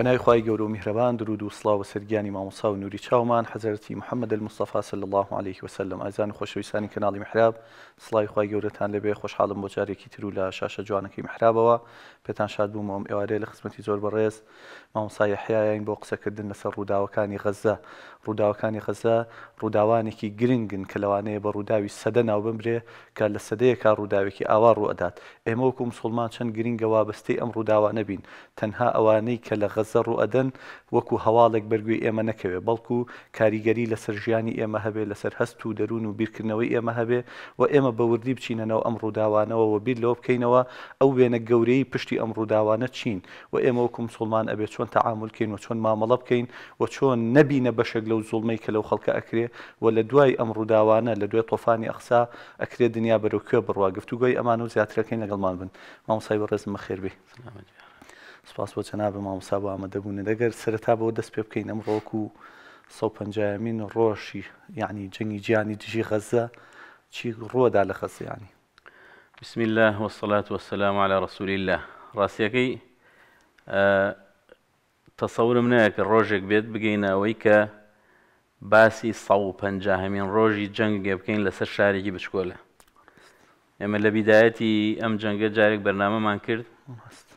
بناوي خواهی گەورە مهربان درود و سڵاو و سرگیانی مامۆسا و نووری چاومان حەزەتی محەممەد المستەفا سل الله عليه وسلم ئازان خۆشەویستانی کەناڵی محراب سڵی خی گەورەتان لەبێ خوۆشحاڵم بۆ جارێکی تر و لە شاشە جوانەکەی محرابەوە پێتان شاد بووم ام ئێوارێ لە زور زۆر بەڕێز مامسای حیایان بۆ قسەکردن لەسەر ڕووداوەکانی غەزە ڕووداوەکانی خەزە ڕووداوانێکی گرنگن کە لەوانەیە بە ڕووداوی سەدە ناو بمرێ کە لە سەدەیەکا ڕووداوێکی ئاوا ڕوەدات ئێمە وەکو مسلمان چەند گرنگەوە بەستەی ئەم ڕووداوانە بین تەنها ئەوانەی کە لە غەزە ڕوئەدەن وەکو هەواڵێک بەرگوی ئێمە نەکەوێ بەڵکو کاریگەری لەسەر ژیانی ئێمە هەبێ لەسەر هەست و دەروون و بیرکردنەوەی ئێمە هەبێ و ئێمە بەوردی بچینەنەوە ئەم ڕووداوانەوە و بیر لەوە بکەینەوە ئەو وێنە گەورەی پشتی ئەم ڕووداوانە چین و ئێمە وەکو مسلمان ئەبێت چۆن تەعاعملکەین و چۆن مامەڵە بکەین و چۆن نەبینە بەشێک لەو زوڵمەی کە لەو خەڵکە ئەکرێ و لە دوای ئەم ڕووداوانە لە دوێ تۆفانی ئەخسا ئەکرێ دنیا بەرەوکێ بڕوا گفتوگوی ئەمان و زیاترەکەین لەگەڵمان بن مامسای بەڕێزم مەخێربی سپاس بۆ چەناب مامسا بۆ ئامادەبوونە دەگەر سەرتا بۆ دەست پێ بکەین ئەم ڕۆک و 150مین ڕۆژی یعنی جەنگی گیانی دژی غەزە چی ڕۆدا لە خەسیانی بسم الله والصلاة والسلام على رسول الله ڕاستیەکەی تەسەورم نایە کە ڕۆژێک بێت بگەینەوەی کە باسی سە و پەنجاهمین ڕۆژی جەنگ گێ بکەین لەسەر شارێکی بچکۆلە ئێمە لە بیدایەتی ئەم جەنگە جارێک بەرنامەمان کرد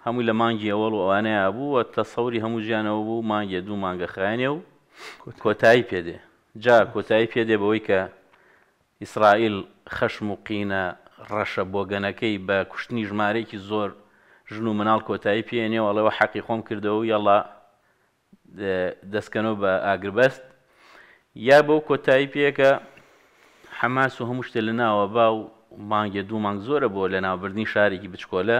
هەمووی لە مانگی ئەوەڵ و ئەوانەیە بوو تا سەوری هەموو ژیانەوە بوو مانگە دوو مانگە خانێ و کۆتایی پێدێ جا کۆتایی پێدێ بەوەی کە ئیسرائیل خەشم و قینە ڕەشە بۆگەنەکەی بە کوشتنی ژمارەیەکی زۆر ژن و مناڵ کۆتایی پێێنێەوە ئەڵەوە حەقی خۆم کردەوە یاڵە دەستکەنەوە بە ئاگربەست یا بەو کۆتایی پێکە حەماس و هەموو شتێ لەناوە باو مانگە دوو مانگ زۆرە بۆ لە ناوبردنی شارێکی بچکۆلە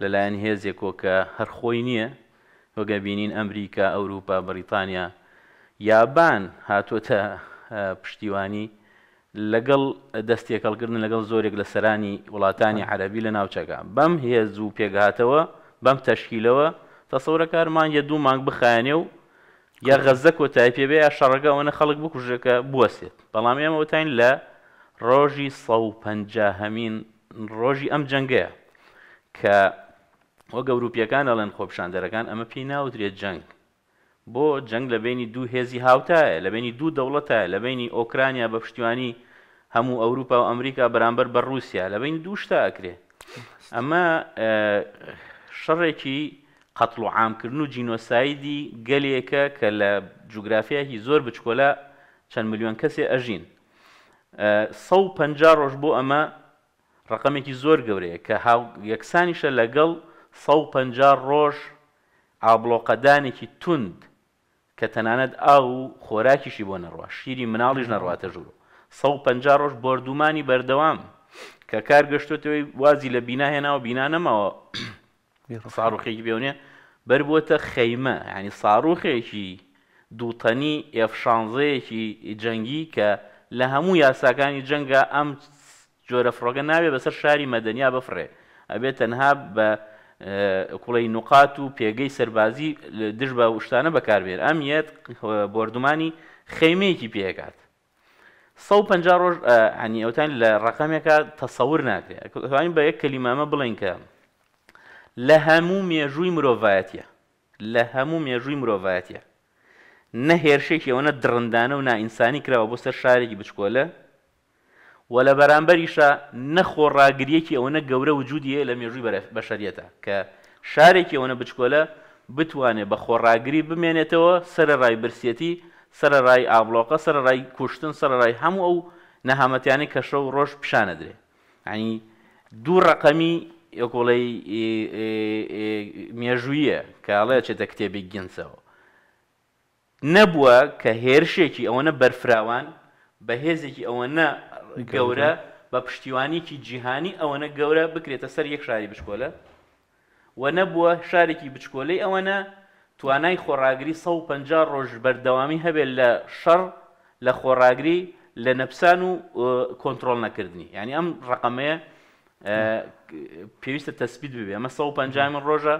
لەلایەن هێزێکۆ کە هەرخۆی نییە وەگە بینین ئەمریکا ئەوروپا بریتانیا یابان هاتوۆتە پشتیوانی لەگەڵ دەستێکەڵکردن لەگەڵ زۆرێک لە سەرانی وڵاتانی عەربی لە ناوچەکە بەم هێز و پێگاتەوە بەم تەشکیلەوە تەسەورە کارمان یە دوو مانگ بخانێ و یا غەزە کۆتای پێبێ یا شەڕگە ئەوەنە خەڵک بکوژەکە بوەسێت بەڵام ئێمەوتین لە ڕۆژی سە و پەنجاهەمین ڕۆژی ئەم جەنگەیە کە وە گەوروپیەکان ئەڵێن خۆپشاندەرەکان ئەمە پێی ناوترێت جەنگ بۆ جەنگ لە بینی دوو هێزی هاوتایە لە بینی دوو دەوڵەتە لە بینی ئۆکرانیا بە پشتیوانی هەموو ئەوروپا و ئەمریکا بەرامبەر بە رووسیا لە بین دوو شتا ئەکرێ ئەمە شەڕێکی قەتڵ و عامکردن و جینۆسایدی گەلێکە کە لە جوگرافیاکی زۆر بچکۆلە چەند میلیۆن کەسێ ئەژین 150 ڕۆژ بۆ ئەمە ڕقمێکی زۆر گەورەیە کە یەکسانیشە لەگەڵ 150 ڕۆژ ئابلۆقەدانێکی تند کە تەنانەت ئاو و خۆراکیشی بۆ نەڕوە شیری مناڵیش نەڕاتە ژوور 150 ڕۆژ بردومانی بەردەوام کە کار گەشتوتەوەی وازی لە بیناهێناوە بینانەمەوە ساڕوخێکی بێونێ بربووتە خەیمە ینی ساڕوخێکی دووتەنی ئێفشانزەیەکی جەنگی کە لە هەموو یاساکانی جەنگە ئەم جۆرە فڕۆگە ناوێ بەسەر شاری مەدەنیا بفرێ ئەبێت تەنها بە کوڵی نوقات و پێگەی سەربازی دش بە وشتانە بەکاربێت ئەم یەت بردومانی خەیمەیەکی پێکات 150 ڕۆژ هەنی ئەوتان لە ڕقامێکە تەسەور ناکرێت بە یەک کەلیمامە بڵێن کە لە هەموو مێژووی مرۆڤایەتە لە هەموو مێژووی مرۆڤایەتە نە هێرشێکی ئەوەنە درندانە و نائینسانی کراوە بۆ سەر شارێکی بچکۆلە و لە بەرامبەریشە نەخۆڕاگریەکی ئەوەنە گەورە وجودیە لە مێژووی بەشەریەتە کە شارێکی ئەوەنە بچکۆلە بتوانێت بە خۆڕاگری بمێنێتەوە سرە ڕای برسیەتی سرە ڕای ئابلۆقە سرە ڕای کوشتن سرە ڕای هەموو ئەو نەهامەتیانی کەشە و ڕۆژ پیشانەدرێ ینی دوو ڕقەمی یەکۆڵی مێژویە کاڵەیە چێتە کتێبی گینسەوە نەبووە کە هێرشێکی ئەوەنە بەرفراوان بەهێزێکی ئەوەنە گەورە بە پشتیوانیکی جیهانی ئەوەنە گەورە بکرێتە سەر یەک شاری بچکۆلە و نەبووە شارێکی بچکۆلەی ئەوەنە توانای خۆراگری 150 ڕۆژ بەردەوامی هەبێت لە شەڕ لە خۆراگری لە نەپسان و کۆنتترۆل نەکردنی یعنی ئەم ڕقمەیە پێویستە تەسبیت ببێ ئەمە 150 من ڕۆژە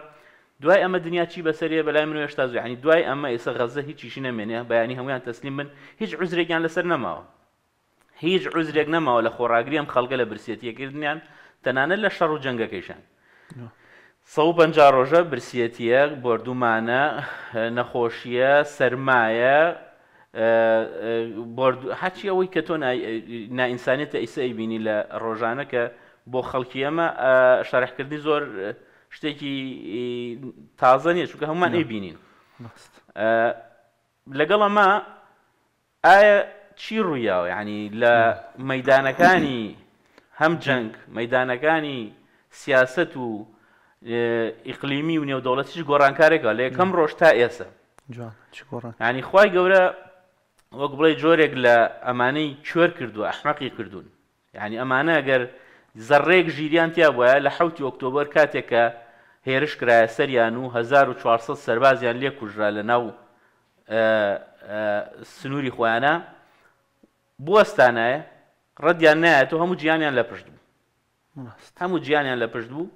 دوای ئەمە دنیا چی بەسەریە بەلای من هێشتا زوی هەنی دوای ئەمە ئێستا غەزە هیچیشی نامێنێ بەیانی هەمویان تەسلیم من هیچ عزرێکیان لەسەر نەماوە هیچ عزرێک نەماوە لە خۆراگری ئەم خەڵگە لە برسێتیەکردنیان تەنانەت لە شەڕ و جەنگەکەیشان. پنج ڕۆژە برسەتە بردومانە نەخۆشیە سرمایە هەچی ئەوەی کە تۆ نائینسانێتە ئیسە ئەیبینی لە ڕۆژانە کە بۆ خەڵکی ئەمە شارحکردنی زۆر شتێکی تازە نیە چونکە هەمومان ئەیبینین لەگەڵ ئەمە ئایا چی ڕوویاوە ینی لە مەدانەکانی هەم جەنگ مەدانەکانی سیاست و ئیقلیمی و نێودەوڵەتیش گۆڕانکارێکە لە یەکەم ڕۆژ تا ئێستا ینی خی گەورە وەک بڵێ جۆرێک لە ئەمانەی کوێر کردووە ئەحمەقی کردوون ینی ئەمانە ئەگەر زەڕێک ژیریان تیا بووە لە حوتی ئۆکتۆبەر کاتێکە هێرش کرایە سەریان و 1400 سەربازیان لێ کوژرا لە ناو سنووری خۆیانە بوەستانایە ڕەدیان نایەتەوە هەموو گیانیان لە پشت بوو هەموو گیانیان لە پشت بوو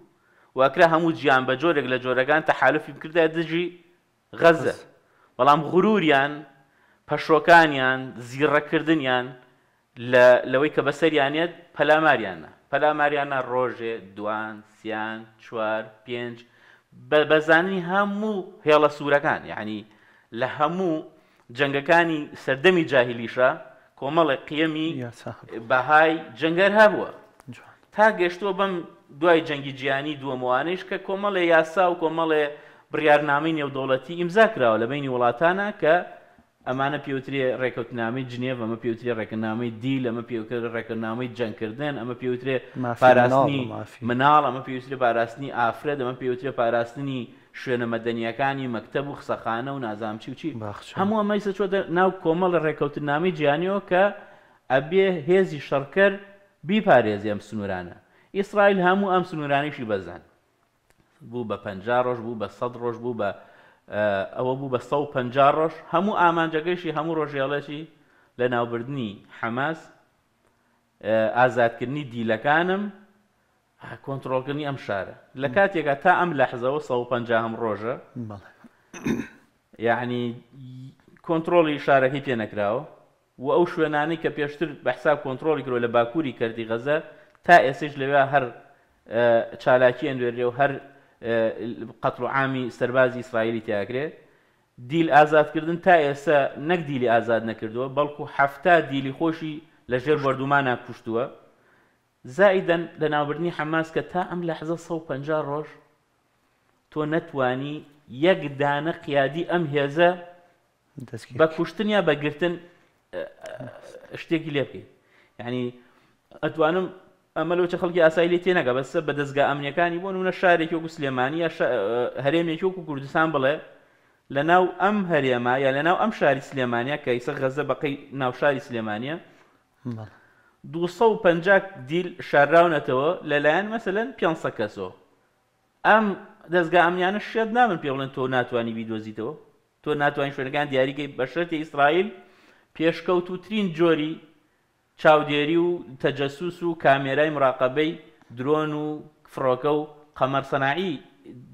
واکرا هەموو گیان بە جۆرێک لە جۆرەکان تەحالفی کردای دژی غەزە بەڵام غروریان پەشۆکانیان زیڕەکردنیان لەوەی کە بەسەریانێت پەلاماریانە پەلاماریانە ڕۆژێ دوان سیان چوار پێنج بەزانانی هەموو هێڵە سوورەکان یعنی لە هەموو جنگەکانی سەردەمی جاهلیشە کۆمەڵی قیەمی بەهای جنگەر هەبووە تا گەشتووە بەم دوای جەنگی جیانی دووەموانش کە کۆمەڵێ یاسا و کۆمەڵێ بڕارنامەی نێودوڵەتی ئیمزاکراوە لە بینی وڵاتانە کە ئەمانە پێوتری ڕێکوتنامی جنێ ئەمە پێوتری ڕێکنامی دی لەمە پێوکرد ڕێکنامی جەنکردن ئەمە پێوترێ پاراستنی مناڵ ئەمە پێوتری پاراستنی ئافرەت ئەمە پێوتری پاراستنی شوێنە مەدەنیەکانی مەکتب و قسەخانە و نازامچی و چی هەموو ئەمەیسە چۆ ناو کۆمەڵ ڕێکەوتنامی جیانیەوە کە ئەبێ هێزی شەڕکەر بیپارێزی ئەم سنوورانە ئیسرائیل هەموو ئەم سنوورانیشی بەزان بوو بە پ ڕۆژ بوو بە سەد ڕۆژ بوو بە ئەوە بوو بە 150 ڕۆژ هەموو ئامانجەکەیشی هەموو ڕۆژێڵەشی لە ناوبردنی حەماس ئازادکردنی دیلەکانم کۆنتترۆلکردنی ئەم شارە لە کاتێکە تا ئەم لە حزەوە 150 هەم ڕۆژە یعنی کۆنتترۆلی شارەکەی پێ نەکراوە و ئەو شوێنانی کە پێشتر بەحساب کۆنتترۆلی کرۆ لە باکووری کردی غەزە تا ئێسش لەوێ هەر چالاکی ئەندێری و هەر قەتڵ و عامی سەربازی ئیسرائیلی تیاگرێت دیل ئازادکردن تا ئێستا نەک دیلی ئازاد نەکردووە بەڵکو هەفتا دیلی خۆشی لە ژێر وەردومانە کوشتووە زائیدەن لە ناوبردنی حەماس کە تا ئەم لە حزە 150 ڕۆژ تۆ نەتوانی یەک دانە قیادی ئەم هێزە بە کوشتنیا بەگرتن شتێکی لێ بکەیت یعنی ئەتوانم ئەمە لەوچە خەڵکی ئاسایلی تێنەگە بەسە بە دەستگا ئەمنیەکانی بۆ نونە شارێکی وەکو سلێمانی هەرێمێکی وەکو کوردستان بڵێ لە ناو ئەم هەرێما یا لە ناو ئەم شاری سلێمانیا کە ئیسە غەزە بەقەی ناو شاری سلێمانە 250 دیل شارراونەتەوە لەلایەن مەسەلەن پێ کەسۆ ئەم دەستگا ئەمیانە شێت نامن پێ بڵێن تۆ ناتوانانی بیدۆزیتەوە تۆ ناتوانین شوێنەکان دیاریگەی بە شێتی ئیسرائیل پێشکەوت و ترین جۆری چاودێری و تەجەسوس و کامێرای مراقبەی درۆن و فڕۆکە و قەمەرسەناایی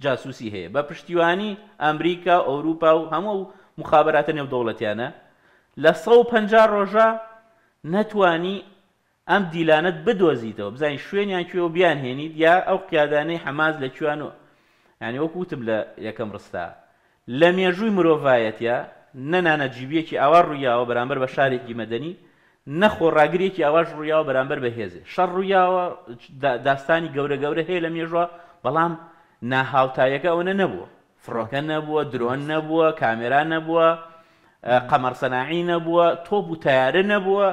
جاسوسی هەیە بە پشتیوانی ئەمریکا ئەوروپا و هەموو مخابراتە نێو دەوڵەتیانە لە 150 ڕۆژە نەتوانی ئەم دیلانت بدۆزیتەوە بزانین شوێنیان کوێوە بیان هێنیت یا ئەو قیادانەی حەماز لە کوانەوە ینی وەک وتم لە یەکەم ڕستا لە مێژووی مرۆڤایەتە نەنانە جیبیەکی ئاوا ڕوویاوە بەرامبەر بە شارێکی مەدەنی نەخۆ ڕاگرێکی ئاواش ڕوویاوە بەرامبەر بەهێزێ شەڕ ڕوویاوە داستانی گەورە گەورە هەیە لە مێژوە بەڵام ناهاوتایەکە ئەوە نەبووە فڕۆکە نەبووە درۆن نەبووە کامێرا نەبووە قەمەرسەناعی نەبووە تۆ بوو تیارە نەبووە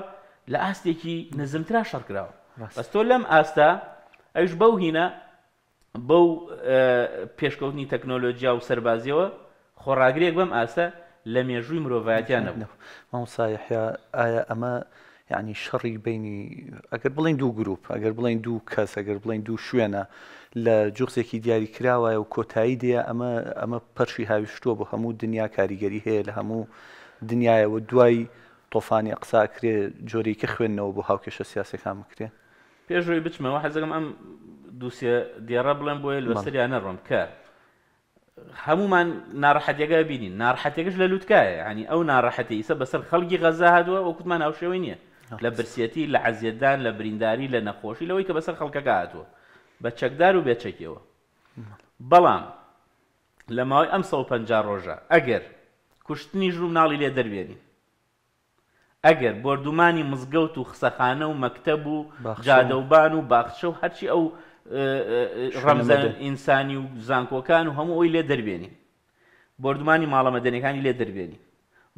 لە ئاستێکی نزمترا شەڕکراوە بەس تۆ لەم ئاستا ئەوش بەو هینە بەو پێشکەوتنی تەکنۆلۆجییا و سەربازیەوە خۆڕاگرێک بەم ئاستە لە مێژووی مرۆڤایەتیان نەبوو مامسایحیا ئایا ئەمە یعنی شەڕی بینی ئەگەر بڵین دوو گروپ ئەگەر بڵین دوو کەس ئەگەر بڵین دوو شوێنە لە جوخسێکی دیاری کراوایە و کۆتایی دەیە ئەمە ئەمە پەرشی هاویشتووە بۆ هەموو دنیا کاریگەری هەیە لە هەموو دنیاەوە دوای تۆفانی ئەقساکرێ جۆرێکی خوێندنەوە بۆ هاوکێشە سیاسەکان بکرێ پێشۆی بچمەوە حەزەکەم ئەم دووسێ دیێڕە بڵێن بۆیە لەسەریان نەڕۆم کە هەمومان ناڕەحەتەکە بینین ناڕحەتێکش لە لووتکایە ینی ئەو ناڕەحەتی ئیسە بەسەر خەڵکی غەزا هادووە وەکوتمان هاوشێوی نییە لە برسیەتی لە عزیەتدان لە برینداری لە نەخۆشی لەوەی کە بەسەر خەڵکەکە هاتووە بە چەکدار و بێچەکەوە بەڵام لە ماوەی ئەم 150 ڕۆژە ئەگەر کوشتنی ژووناڵی لێ دەربێنین ئەگەر بردومانی مزگەوت و خسەخانە و مەکتەب و جادەوبان و باخچە و هەرچی ئەو ڕەمزەن ئینسانی و زانکۆکان و هەموو ئەوی لێ دەربێنین بردومانی ماڵەمەدەنەکانی لێ دەربێنی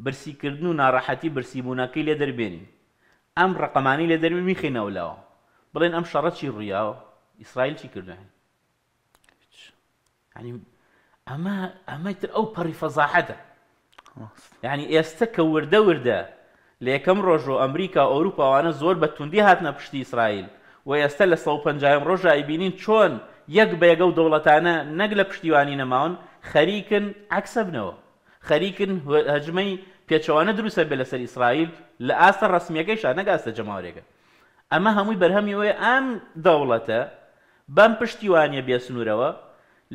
برسیکردن و ناڕەحەتی برسیبوونەکەی لێ دەربێنین ئەم ڕقەمانی لە دەرمی میخینەوە لەوە بڵێن ام شرط چی ڕویاوە ئیسرائیل چی کردن ینی اما ئەمەتر ئەو پەڕی فەزاحەتە یعنی ئێستا کە وردە وردە لە یەکەم ڕۆژۆ ئەمریکا ئەوروپاوانە زور بە توندی هاتنە پشتی ئیسرائیل و ئێستا لە 150 ڕۆژای بینین چۆن یەک بەیەگە و دەوڵەتانە نەک لە پشتیوانی نەماون خەریکن عکسە بنەوە خەریکن هەجمەی پێچەوانە دروستە بێ لەسەر ئیسرائیل لە ئاستە ڕسمیەکەی شانەگاستە جەماورێکە ئەمە هەمووی بەرهەمیەوەی ئەم دەوڵەتە بەم پشتیوانە بێ سنوورەوە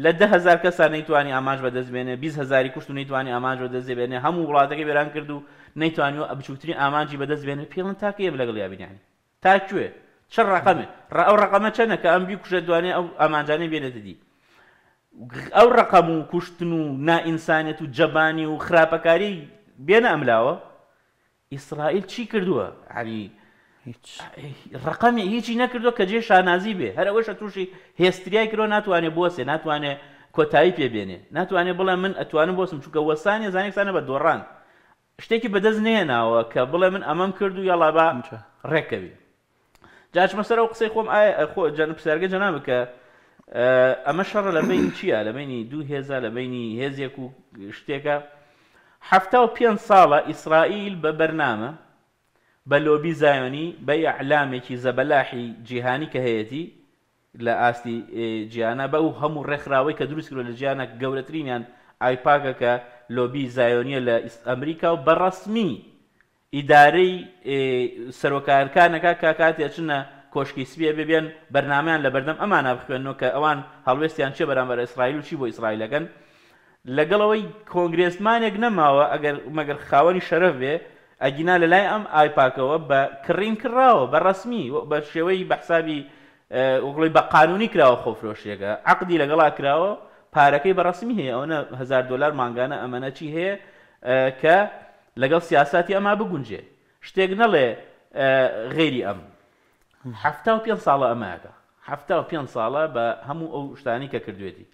لە دههزار کەسان نەیتوانانی ئاماژ بەدەستبێنێ هزاری کوشت و نەیتوانانی ئاماژ بەدەستێبێنێ هەموو وڵاتەکە بێران کرد و نەیتوانیەوە ئەبچووتترین ئامانجی بەدەستبێنێ پێڵن تاکە لەگەڵ یابینیانی تاکوێ چ ڕقمێ ئەو ڕقمە چەنە کە ئەمبی کوشە دوانێ ئەو ئامانجانەی بێنێتە دی ئەو ڕقم و کوشتن و نائینسانێت و جەبانی و خراپەکاری بێنە ئەملاوە ئیسرائیل چی کردووە عنی ڕقەمی هیچی نەکردو کە جێ شانازی بێ هەر ئەوەشە تووشی هێستریای کرۆ ناتوانێت بۆسێ ناتوانێت کۆتایی پێبێنێ ناتوانێت بڵێ من ئەتوانم بۆسم چونکە وەسانی زانێکسانە بە دۆڕان شتێکی بەدەست نێناوە کە بڵێ من ئەمەم کرد و یاڵا با ڕێکەوی جاچمەسەر و قسەی خۆم پسەرگە جەناب کە ئەمە شەڕە لەبینی چییە لەبینی دوو هێزا لەبینی هێزیەک و شتێکە هەفتا و پێنج ساڵە ئیسرائیل بە بەرنامە بە لۆبی زایۆنی بە ئەعلامێکی زەبەلاحی جیهانی کە هەیەی لە ئاستی جیانە بە و هەموو ڕێکخراوەی کە دروست لە جیانە گەورەترینیان ئایپاکە کە لۆبی زایۆنیە لە ئەمریکا و بەڕسمی ئیدارەی سەرۆکارکانەکە کا کاتێ چنە کۆشکی سپیە ببێن بەرنامیان لە بەردەم ئەمانە بخوێنەوە کە ئەوان هەڵوێستیان چێ بەرامبەر ئیسرائیل و چی بۆ ئیسرائیلەکەن لەگەڵەوەی کۆنگرێسمانێک نەماوە ئەگەر مەگەر خاوەنی شەرف بێ ئەگینا لە لای ئەم ئایپاکەوە بە کڕین کراوە بە ڕسمی بە شێوەی بەحسابی وڵی بە قانونی کراوە خۆفرۆشیەکە عقدی لەگەڵا کراوە پارەکەی بە ڕسمی هەیە ئەوەهزار دلار ماگانە ئەمەنە چی هەیە کە لەگەڵ سیاستی ئەما بگونجێ شتێک نەڵێ غێری ئەم هەفتا و پێ ساڵە ئەماکە هەفتا و پێ ساڵە بە هەموو ئەو شتانی کە کردوێتی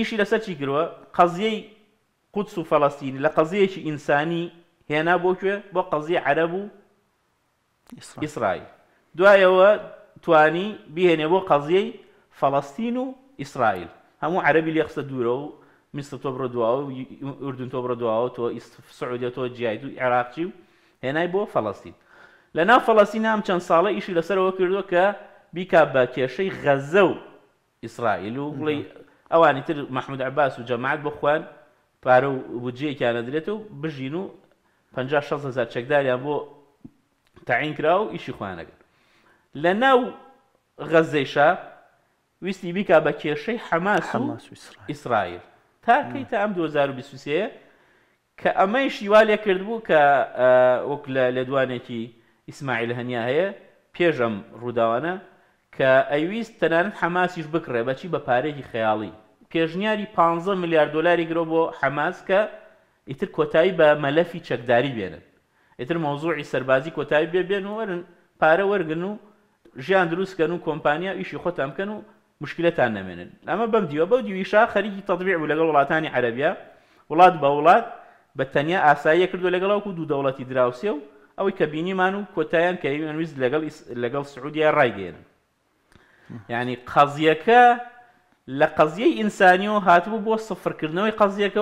ئیشی لەسەر چی کردوە قەزیەی قودس و فەڵەستین لە قەزیەکی ئینسانی هێنا بۆکوێ بۆ قەزیە عەرەب و ئیسرائیل دوایەوە توانی بهێنێ بۆ قەزیەی فەڵەستین و ئیسرائیل هەموو عەربی لێ خستە دوورە و میستە تۆ بڕە دواوە و ئوردون تۆ بڕە دواوە تۆ سعودێت تۆ جیای و عێراقچی و هێنای بۆ فەڵەستین لە ناو فەڵەستین هەم چەند ساڵە ئیشی ئەوانی يعني تر محمود عباس و جەماعات بۆ خوان پارە و بجەیەکیان ئەدرێت و بژین و 500 چەکداریان بۆ تعین کرا و ئیشی خوانەگەن لە ناو غەزەیشا ویستی بیکا بە کێشەی حەماس و ئیسرائیل تاکەی تا ئەم 2023 کە ئەمەی کرد کردبوو کە آه، وەک لە دوانێکی ئیسماعیل هەنیا هەیە پێشم ڕووداوانە کە ئەیویست تەنانەت حەماسیش بکڕێ بەچی بە پارێکی خەیاڵی پێشنیاری 15 میلیارد دلاری گرۆ بۆ حەماس کە ئیتر کۆتایی بە مەلەفی چەکداری بێنن ئیتر مۆزوعی سەربازی کۆتایی بێبێن و وەرن پارە وەرگن و ژیان دروستکەن و کۆمپانیا ئیشی خۆتان بکەن و مشکلتان نامێنن ئەمە بەم دیوە بەو دیویشا خەریکی تەطبیع و لەگەڵ وڵاتانی عەربیا وڵات بە وڵات بە تەنیا ئاساییە کردو لەگەڵاوکو دوو دەوڵەتی دراوسێ و ئەوەی کە بینیمان و کۆتایان کەویست لەگەڵ لەگەڵ سعودیا ڕایگەێنن يعني قضيك لقضية إنسانية هاتبو بو صفر كرنوي قضيك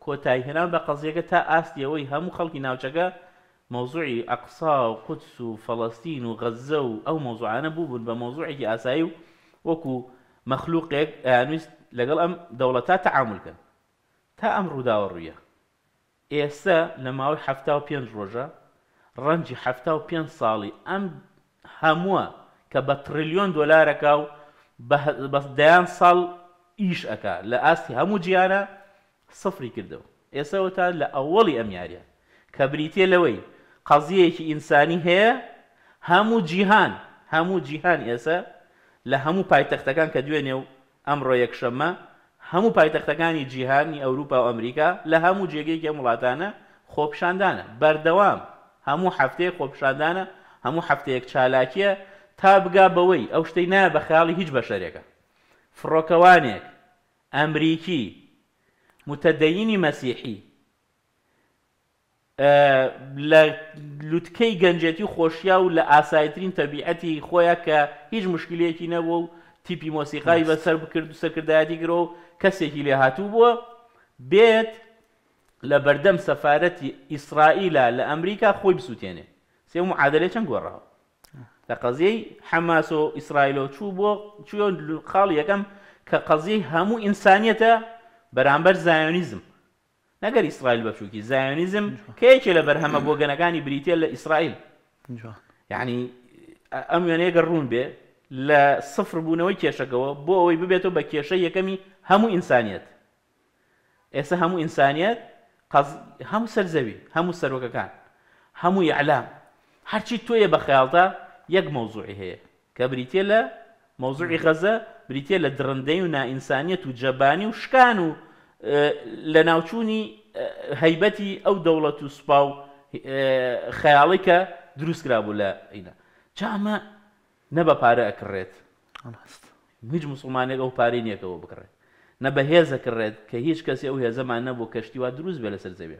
كوتاي هنا بقضيك تا أسدي وي هم خلقي ناوشك موضوعي أقصى وقدس وفلسطين وغزة أو موضوع أنا بو بموضوعي أسايو وكو مخلوق يعني لقل أم دولتا تعامل كان تا أمر داورية إيسا لما هو حفتاو بين روجا رنجي حفتاو بين صالي أم هموا کە بە تریلیۆن دۆلارەکە و بەدایان ساڵ ئیش ئەک لە ئاستی هەموو جیانە سفری کردەوە ئێسەوە تا لە ئەوەڵی ئەمیارە کە بریتێ لەوەی قەزیەکی ئینسانی هەیە هەموو جیهان هەموو جیهان ئێسە لە هەموو پایتەختەکان کە دوێنێ و ئەمڕۆ یەکشەممە هەموو پایتەختەکانی جیهانی ئەوروپا و ئەمریکا لە هەموو جێگەیەکی وڵاتانە خۆپشاندانە بەردەوام هەموو هەفتەیە خۆپشاندانە هەموو هەفتەیەک چالاکیە تا بگا بەوەی ئەو شتەی نایە بە خیاڵی هیچ بەشەرێکە فڕۆکەوانێک ئەمریکی متەدەینی مەسیحی لە لوتکەی گەنجەتی خۆشیا و لە ئاسایترین تەبیعەتی خۆیە کە هیچ مشکلێکی نەبوو و تیپی مۆسیقای بەسەر بکرد و سەکردایەتی گرۆ و کەسێکی لێ هاتوو بووە بێت لە بەردەم سەفاەتی ئیسرائیلە لە ئەمریکا خۆی بسووتێنێ سێ معادلێ چەند گۆڕەوە لە قەزیەی حەماس و ئیسرائیلۆ چوو بۆ چوە خاڵی یەکەم کە قەزیەی هەموو ئینسانیەتە بەرامبەر زایۆنیزم نەگەر ئیسرائیل بەچووکی زایۆنیزم کێکێ لە بەرهەمە بۆ گەنەکانی بریتە لە ئیسرائیل یعنی ئەم وێنەیەگە ڕوون بێ لە سفر بوونەوەی کێشەکەەوە بۆ ئەوەی ببێتەوە بە کێشە یەکەمی هەموو ئینسانیت ئێستا هەموو ئینسانیت هەموو سەرزەوی هەموو سەرۆکەکان هەموو یعلام هەرچی تۆیە بە خیاڵتە یەک مەوزوعی هەیە کە بریتە لە مەوزوعی غەزە بریتە لە درندەی و نائینسانیت و جەبانی و شکان و لە ناوچوونی هەیبەتی ئەو دەوڵەت و سوپا و خەیاڵی کە دروستکرابوو لە عینە چامە نە بە پارە ئەکڕێت هیچ مسلمانێک ئەو پارەی نیەکەوە بکڕێت نە بە هێزەکڕێت کە هیچ کەسی ئەو هێزەمان نەبوو کەشتیوا دروست بێ لەسەر زەوێ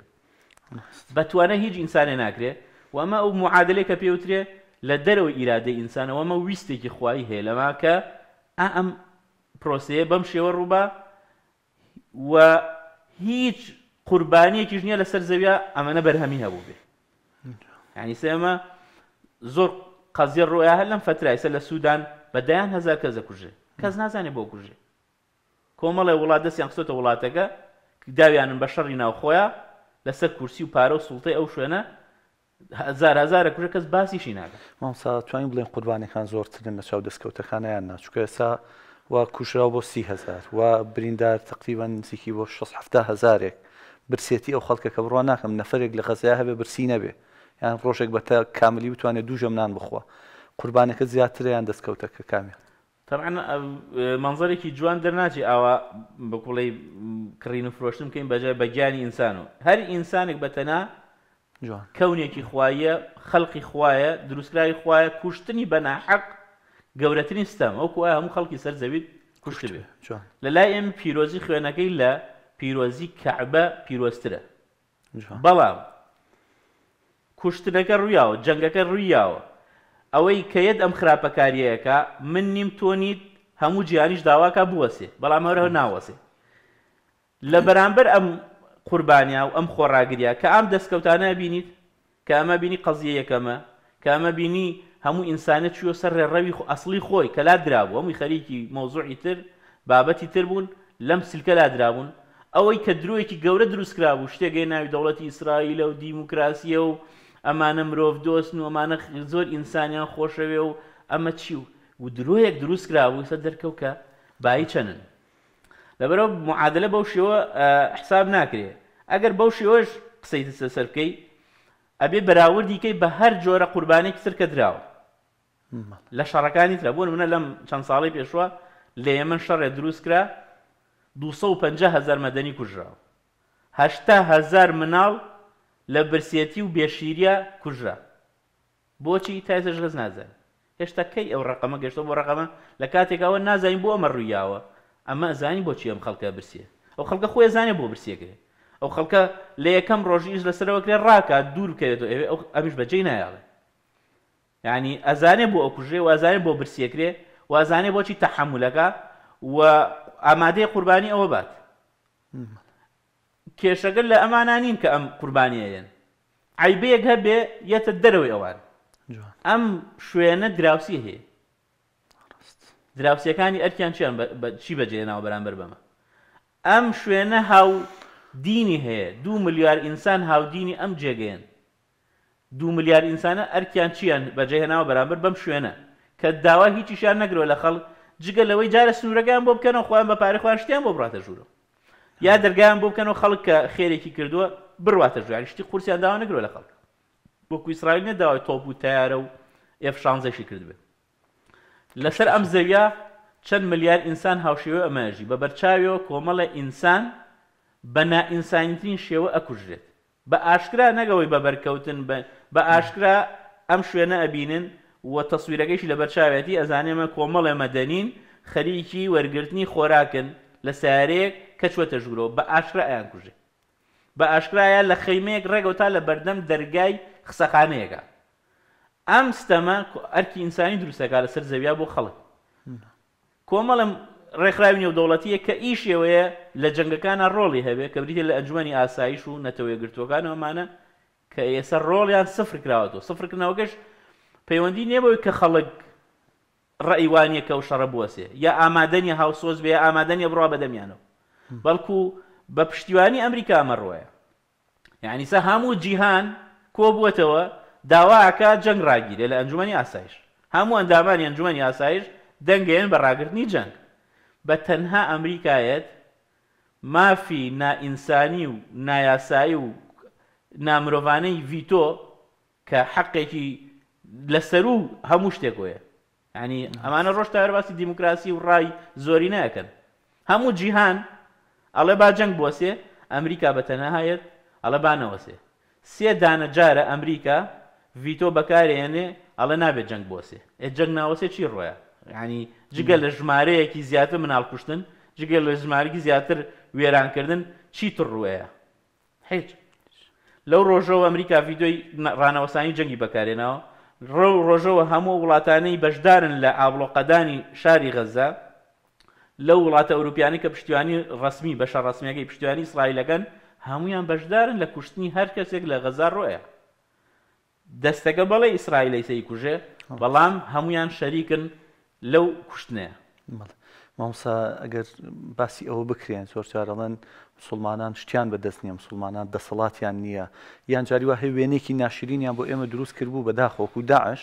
بەتوانە هیچ ئینسانێ ناکرێت و ئەمە ئەو معادلێک کە پێوترێ لە دەرەوە ئیرادەی ئینسانەوەمە ویستێکی خوای هەیە لەماکە ئەم پرۆسەیە بەم شێوە ڕووبە و هیچ قوربانیەکیش نییە لەسەر زەویە ئەمەە بەرهەمی هەبوو بێ ینی سێمە زۆر قەزیە ڕۆیا هەر لەم فترایسە لە سوودان بەدایان هزار کەس دەکوژێ کەس نازانێت بۆ کوژێ کۆمەڵی وڵات دەستیان قسۆتە وڵاتەکە داویانن بە شەڕی ناوخۆیە لەسەر کورسی و پارە و سوڵتەی ئەو شوێنە هزار هزار کوژە کەس باسیشی ناکە مامسا توانین بڵێن قوربانێکان زۆرترن لە چاو دەستکەوتەکانیان ناچکە ئێسا وا کوشرا بۆ سی هزار و بریندار تقریبا نزیکی بۆ 16 هزارێک برسێتی ئەو خەڵکە کە بڕوان ناکەم نەفرێک لە غەزیا هەبێ برسی نەبێ یان ڕۆژێک بەتە کاملی بتوانێت دوو ژەم نان بخوا قوربانەکە زیاتریان دەستکەوتەکە کامیان تەعاان منظەرێکی جوان دەرناچی ئاوا بەکوڵی کڕین و فرۆشتم بکەین بەجای بەگیانی ئینسان و هەر ئینسانێک بەتەنا کەونێکی خوایە خەڵقی خوایە دروستکرای خوایە کوشتنی بەناحەق گەورەترین ستەم ئەو کوە هەموو خەڵکی سەر زەویت کوشت بێ لە لای ئێمە پیرۆزی خوێنەکەی لە پیرۆزی کەعبە پیرۆسترە بەڵام کوشتنەکە ڕوویاوە جەنگەکە ڕوویاوە ئەوەی کەیت ئەم خراپەکاریەکە من نیم تۆنیت هەموو جیانیش داواکە بوەسێ بەڵام هەرە ناوەسێ لە بەرامبەر ئەم قوربانیا و ئەم خۆڕاگریا کە ئام دەستکەوتانە بینیت کە ئەمە بینی قەزیە یەکەمە کە ئەمە بینی هەموو ئینسانە چوە سەر ڕێڕەوی ئەسلی خۆی کە لا درابوو هەمووی خەریکی مۆزوعی تر بابەتی تر بوون لەم سلکە لا درابوون ئەوەی کە درۆیەکی گەورە دروستکرا بوو شتێکی ناوی دەوڵەتی ئیسرائیلە و دیموکراسیە و ئەمانە مرۆڤ دۆستن و ئەمانە زۆر ئینسانیان خۆشەوێ و ئەمە چی و و درۆیەک دروستکرا بوو سە دەرکەوکە باایی چەنن لەبەرەوە معادلە بەو شێوە حساب ناکرێ ئەگەر بەو شێوەش قسەی سەسەر بکەی ئەبێ بەراوردیکەی بە هەر جۆرە قوربانێک سرکە درراوە لە شەڕەکانی ترە بۆن منە لەم چەند ساڵی پێشوە لە ئێمن شەڕێ دروستکرا 250هزار مەدەنی کوژراوە هزار مناڵ لە برسێتی و بێشیریە کوژرا بۆچی تایزەش غەز نازان هێشتا کەی ئەو ڕقەمە گەشتە بۆ ڕقەمە لە کاتێکەوە نازانین بۆ ئەمە ڕوویاوە ئەمە ئەزانی بۆچی ئەم خەڵکە برسیە ئەو خەڵکە خۆی زانێ بۆ برسیەکرێ ئەو خەڵکە لە یەکەم ڕۆژیش لەسەرەوەکرێ ڕاکات دوور بکەێت و ئەوێ ئەمیش بەجێی نایاڵێ ینی ئەزانێ بۆ ئەوکوژێ وازانێ بۆ برسیەکرێ وازانێ بۆچی تەحملەکە و ئامادەی قوربانی ئەوە بات کێشەگەر لە ئەمانانین کە ئەم قوربانیەیەن عیبەیەک هەبێ یەتە دەرەوەی ئەوان ئەم شوێنە دراوسی هەیە دراوسیەکانی ئەرکیان چیان چی بەجێناوە بەرامبەر بەمە ئەم شوێنە هاو دینی هەیە دو ملیار ئینسان هاودینی ئەم جێگەیەن دو ملیار ئینسانە ئەرکیان چیان بەجێهێناوە بەرامبەر بەم شوێنە کە داوا هیچیشیان نەگرەوە لە خەڵ جگە لەوەی جارە سنوورەکان بۆ بکەنەوە خۆیان بە پارە خواشتیان بۆ بڕاتە ژوورە یا دەرگیان بۆ بکەنەوە خەڵک کە خێرێکی کردووە بڕاتە ژوار شتی قورسیان داوا نەگرەوە لە خەڵک بۆ کوئیسرائیل نەداوای تۆپ و تیارە و ئف شانزەشی کردبێت لەسەر ئەم زەویا چەند ملیار ئینسان هاوشێوە ئەمەژی بە بەرچاویەوە کۆمەڵە ئینسان بە نائینسانیترین شێوە ئەکوژێت بە ئاشکرا نەگەوەی بە بەرکەوتن بە ئاشکرا ئەم شوێنە ئەبینن و تەسویرەکەیش لە بەرچاوێتی ئەزانێمە کۆمەڵێ مەدەنین خەریکی وەرگرتنی خۆراکن لە سارەیەک کەچوەتە ژورۆ بە ئاشرا ئەیان کوژێ بە ئاشکرایە لە خەیمەیەک ڕێگەوتا لە بەردەم دەرگای خسەخانەیەەکە ئەم ستەمە ئەرکی ئینسانی دروستەکە لەسەر زەویا بۆ خەڵک کۆمەڵم ڕێکخراوی نێو دەوڵەتیە کە ئیش شێوەیە لە جنگەکانە ڕۆڵی هەبێت کە بریتە لە ئەنجومی ئاسایش و نەتەوەی گرتوەکانەوەمانە کە ئێستا ڕۆڵیان سفر کراوەەوە سفرکردنەوەگەش پەیوەندی نێبەوەی کە خەڵک ڕئیوانیەکە و شەڕە بوەسێ یا ئامادەنی هاوسۆز بێ ئامادەنی بڕوا بەدەمیانەوە بەڵکو بە پشتیوانی ئەمریکا مەڕۆیە یعنیسە هەموو جیهان کۆ بووەتەوە داواکە جەنگ ڕاگیرێ لە ئەنجومی ئاسایش هەموو ئەندامانی ئەنجومی ئاسایش دەنگێن بە ڕاگررتنی جەنگ بە تەنها ئەمریکایەت مافی نائینسانی و نایاسایی و نامرۆڤانەی ڤیتۆ کە حەقێکی لەسەر و هەموو شتێکۆیە ینی ئەمانە ڕۆشتا هەرواسی دیموکراسی و ڕای زۆری نەکەن هەموو جیهان ئەڵێ با جەنگ بۆسێ ئەمریکا بەتەنەهایەت ئەڵە بانەوەسێ سێ دانە جارە ئەمریکا ڤیتۆ بەکارێنێ ئەڵە نابێت جەنگ بۆسێ ئە جەنگ ناوەسێ چی ڕۆیە ینی جگە لە ژمارەیەکی زیاتر مناڵکوشتن جگە لە ژمارەی زیاتر وێرانکردن چیتر ڕوەیە هیچ لەو ڕۆژەوە ئەمریکا ڤیدۆی ڕانەوەسانی جەنگی بەکارێنەوە ڕەو ڕۆژەوە هەموو وڵاتانەی بەشدارن لە ئابلۆقەدانی شاری غەزە لەو وڵاتە ئەوروپیانی کە پشتیوانی ڕسمی بەشە ڕسمیەکەی پشتیوانی اسرائیلەکەن هەمویان بەشدارن لە کوشتنی هەر کەسێک لە غەزار ڕۆیە دەستەکە بەڵێ ئیسرائیلی سی کوژێ بەڵام هەمویان شەریکن لەو کوشتنەیە مامسا ئەگەر باسی ئەوە بکرێن سۆرچارەڵەن مسلمانان شتیان بەدەست نییە مسلمانان دەسەڵاتیان نییە یان جاری وهەیە وێنێکی ناشرینیان بۆ ئێمە دروست کردبوو بەداخۆک و داعش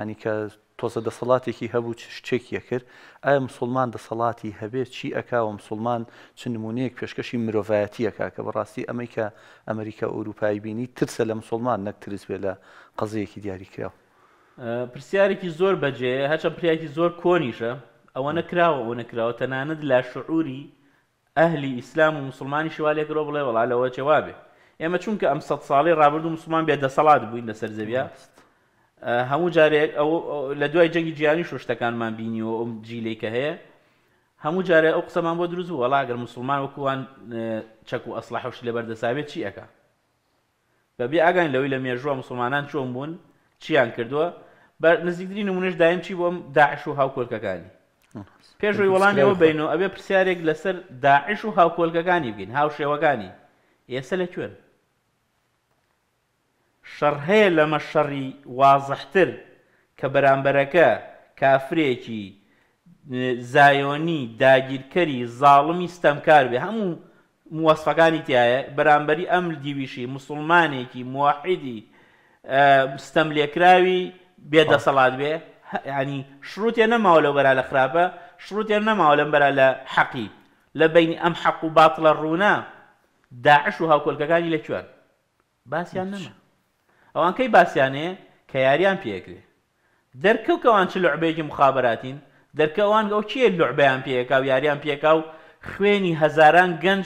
ینی کە تۆزە دەسەڵاتێکی هەبوو شتێکیە کرد ئایا مسلمان دەسەڵاتی هەبێت چی ئەکاوە مسلمان چ نمونەیەک پێشکەشی مرۆڤایەتیەکە کە بەڕاستی ئەمریکا ئەمریکا ئەوروپایی بینی ترسە لە مسلمان نەکترس بێ لە قەزەیەکی دیاریکراوە پرسیارێکی زۆر بەجێ هەچە پریاکی زۆر کۆنیشە ئەوە نەکراوە ئەو نەکراوە تەنانەت لا شعوری ئەهلی ئیسلام و مسلمانی شوالێکۆ بڵێ وڵالەوە چێوابێ ئێمە چونکە ئەم سە ساڵی ڕابرد و مسلمان بێ دەسەڵات بووین لەسەر زەویاست هەموو جارێک ئەو لە دوای جەنگی جیانی شوشتەکانمان بینیەوە ئەم جیلەی کە هەیە هەموو جارێ ئەو قسەمان بۆ دروست و وەڵاگەر مسلمان وەکووان چەک و ئەسلاحوش لە بەردەساوێت چی ئەەکە بەبێ ئاگەن لەوەی لە مێژووە مسلمانان چۆن بوون چیان کردووە بە نزیکترین نمونش دایم چی بۆم داعش و هاوکۆلکەکانی پێشوی وەڵامیەوە بینەوە ئەبێ پرسیارێک لەسەر داعش و هاوکۆلکەکانی بگین هاوشێوەکانی ئێستا لە کوێن شەڕ هەیە لەمە شەڕی وازەحتر کە بەرامبەرەکە کافرێکی زایۆنی داگیرکەری زاڵمی ستەمکار بێ هەموو موەسفەکانی تایە بەرامبەری ئەم دیویشی مسلمانێکی موحیدی ستەم لێکراوی بێدەسەڵات بێ ینی شروتێ نەماوە لە بەرا لە خراپە شروتێ نەماوە لەم بەرا لە حەقی لە بینی ئەم حەق و باتڵە ڕوونا داعش و هاوکۆلکەکانی لە کوێن باسییان نەما ئەوان کەی باسییانەیە کە یاریان پێکرێ دەرکەوکەوان چ لەعبێکی مخاباتین دەرکەوان ئەو چیە لەعبیان پێکا و یاریان پێکا و خوێنی هەزاران گەنج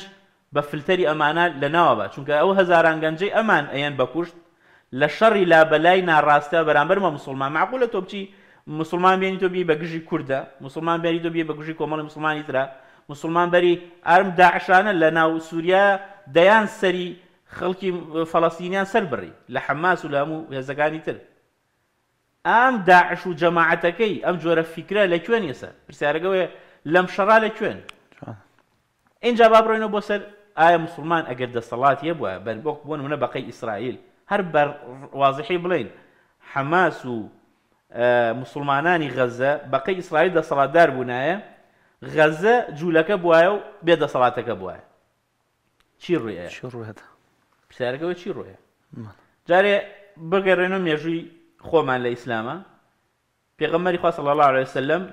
بە فلتەری ئەمانە لە ناوەبە چونکە ئەو هەزاران گەنجەی ئەمان ئەیەن بەکوشت لە شەڕی لا بەلای ناڕاستە بەرامبەرمە مسلمان معقول لە تۆ بچی مسلمان بێنی تۆ بی بە گژی کووردە مسلمان بەری تۆ بی بە گژی کۆمەڵی مسلمانی تررا مسلمان بەری ئارم داعشانە لە ناو سووریا دەیان سەری خلقي فلسطينيان سەر لحماس ولا مو و لە هەموو تر ئام داعش وجماعتك اي ام جۆرە فكره لە کوێن ێسە پرسیارەکەوێ لەم شەڕا لە کوێن اینجا با بڕێنەوە بۆ سەر ئایا مسلمان ئەگەر دەسەڵات یە بووە بەن بۆک اسرائيل منە بەقەی ئیسرائیل هەر بەوازحی بڵین حەماس و بقي اسرائيل دا صلاة دار بنايا غزة جولك بواە و بێدەسەڵاتەکە بواە شير رؤية شير رؤية پرسیارەکەەوە چی ڕۆیە جارێ بگەڕێن و مێژووی خۆمان لە ئیسلامە پێغەمەری خواست لەڵ ڕێسەلم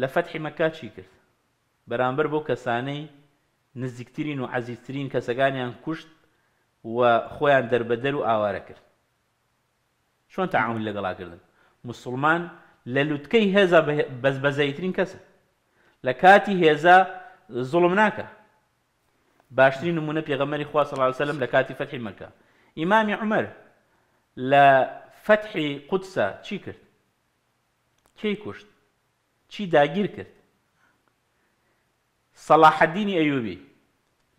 لە فەتحی مەکا چی کرد بەرامبەر بۆ کەسانەی نزیکترین و عزیزترین کەسەکانیان کوشت و خۆیان دەربەدەر و ئاوارە کرد چۆن تاعاون لەگەڵاکردن مسلمان لە لوتکەی هێزا بەزبەزەیترین کەسە لە کاتی هێزا زوڵم ناکە باشترین نمونە پێغەمەری خوا سەسلم لە کاتی فەتحی مەکە ئیمامی عمەر لە فەتحی قدس چی کرد کی کشت چی داگیر کرد سەلاحەدینی ئەیوبی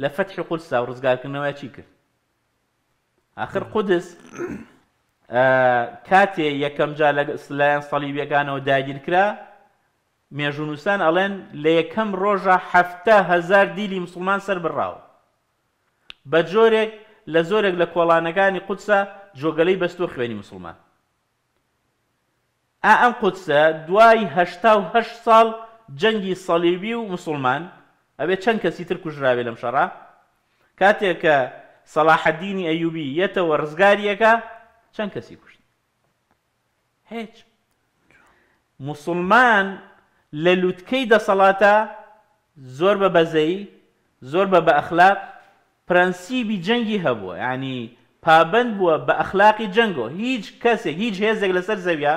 لە فەتحی قدس و ڕزگارکردنەوە چی کرد آخر قودس کاتێ یەکەم جا لە سلایەن سەلیبیەکانەوە داگیرکرا مێژونوسان ئەڵێن لە یەکەم ڕۆژە هەهزار دیلی مسلمان سەر بڕاوە بە جۆرێک لە زۆرێک لە کۆڵانەکانی قوتسە جۆگەلەی بەستۆ خوێنی مسلمان ئا ئەم قوتسە دوای هه ساڵ جەنگی سەلیبی و مسلمان ئەبێ چەند کەسی تر کوژراوێ لەم شەڕە کاتێک کە سەلاحەدینی ئەیوبی یەتەوە ڕزگاریەکە چەند کەسی کوشت هیچ مسلمان لە لووتکەی دەسەڵاتە زۆر بە بەزەی زۆر بە بە ئەخلاق پرەنسیبی جەنگی هەبووە ینی پابند بووە بە ئەخلاقی جەنگۆ هیچ کەسێک هیچ هێزێک لەسەر زەویە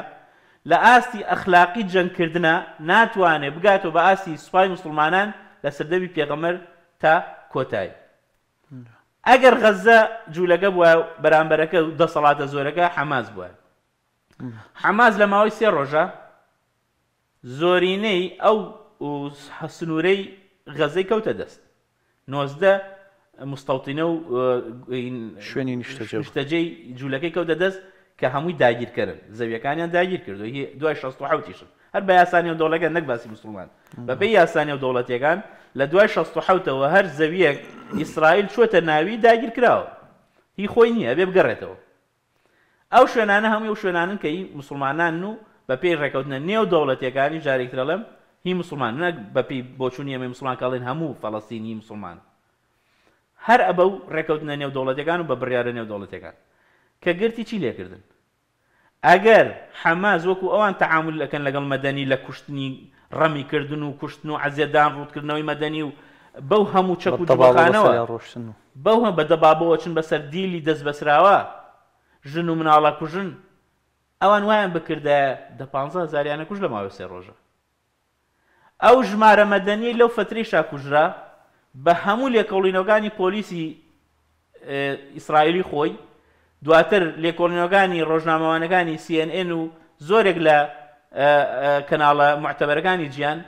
لە ئاستی ئەخلاقی جەنگکردە ناتوانێت بگاتەوە بە ئاستی سوپای مسلمانان لە سەردەبی پێغەمەر تا کۆتایی ئەگەر غەزە جوولەکە بووە بەرامبەرەکە دەسەڵاتە زۆرەکە حەماز بووە حەماز لە ماوەی سێ ڕۆژە زۆرینەی ئەو حسنورەی غەزەی کەوتە دەست نۆزدە مستەوتینە و شوێنی نیشتەجەی جوولەکەی کەوتە دەست کە هەمووی داگیرکردن زەویەکانیان داگیر کردو دوای 16شن هەر بە یاسانی و دەوڵەکە نەک باسی مسلمان بەپی یاسانی و دەوڵەتیەکان لە دوای 16ەوە هەر زەویەک ئیسرائیل چۆتە ناوی داگیر کراوە هی خۆی نییە بێ بگەڕێتەوە ئەو شوێنانە هەمووی و شوێنانن کە مسلمانان و بە پێی ڕێکەوتنە نێو دەوڵەتیەکانی ژارێکترەڵم هی مسلمان نەک بەپی بۆچوونی ئەمە مسلمان کاڵێن هەموو فەڵستینی مسلمان هەر ئەبە و ڕێکەوتنە نێو دەوڵەتەکان و بە بڕیاە نێو دەوڵەتەکان کە گرتی چی لێکردن ئەگەر حەماز وەکو ئەوان تەعاملەکەن لەگەڵ مەدەنی لە کوشتنی ڕەمی کردن و کوشتن و عزیێدان ڕوودکردنەوەی مەدەنی و بەو هەموو چەک و دەبخانەوە ڕۆشتن بەو هەم بە دەبابەوە چن بەسەر دیلی دەست بەسراوە ژن و مناڵە کوژن ئەوان وایان بکردە دە پ زاریانە کوژ لە ماوە سێ ڕۆژە ئەو ژمارە مەدەنی لەو فتری شاکوژرا بە هەموو لێکەڵینەوەگانی پۆلیسی ئیسرائیلی خۆی دواتر لێکۆڵینەوەگانی ڕۆژنامەوانەکانی CNN و زۆرێک لە کەناڵە معتەبەرەکانی گیان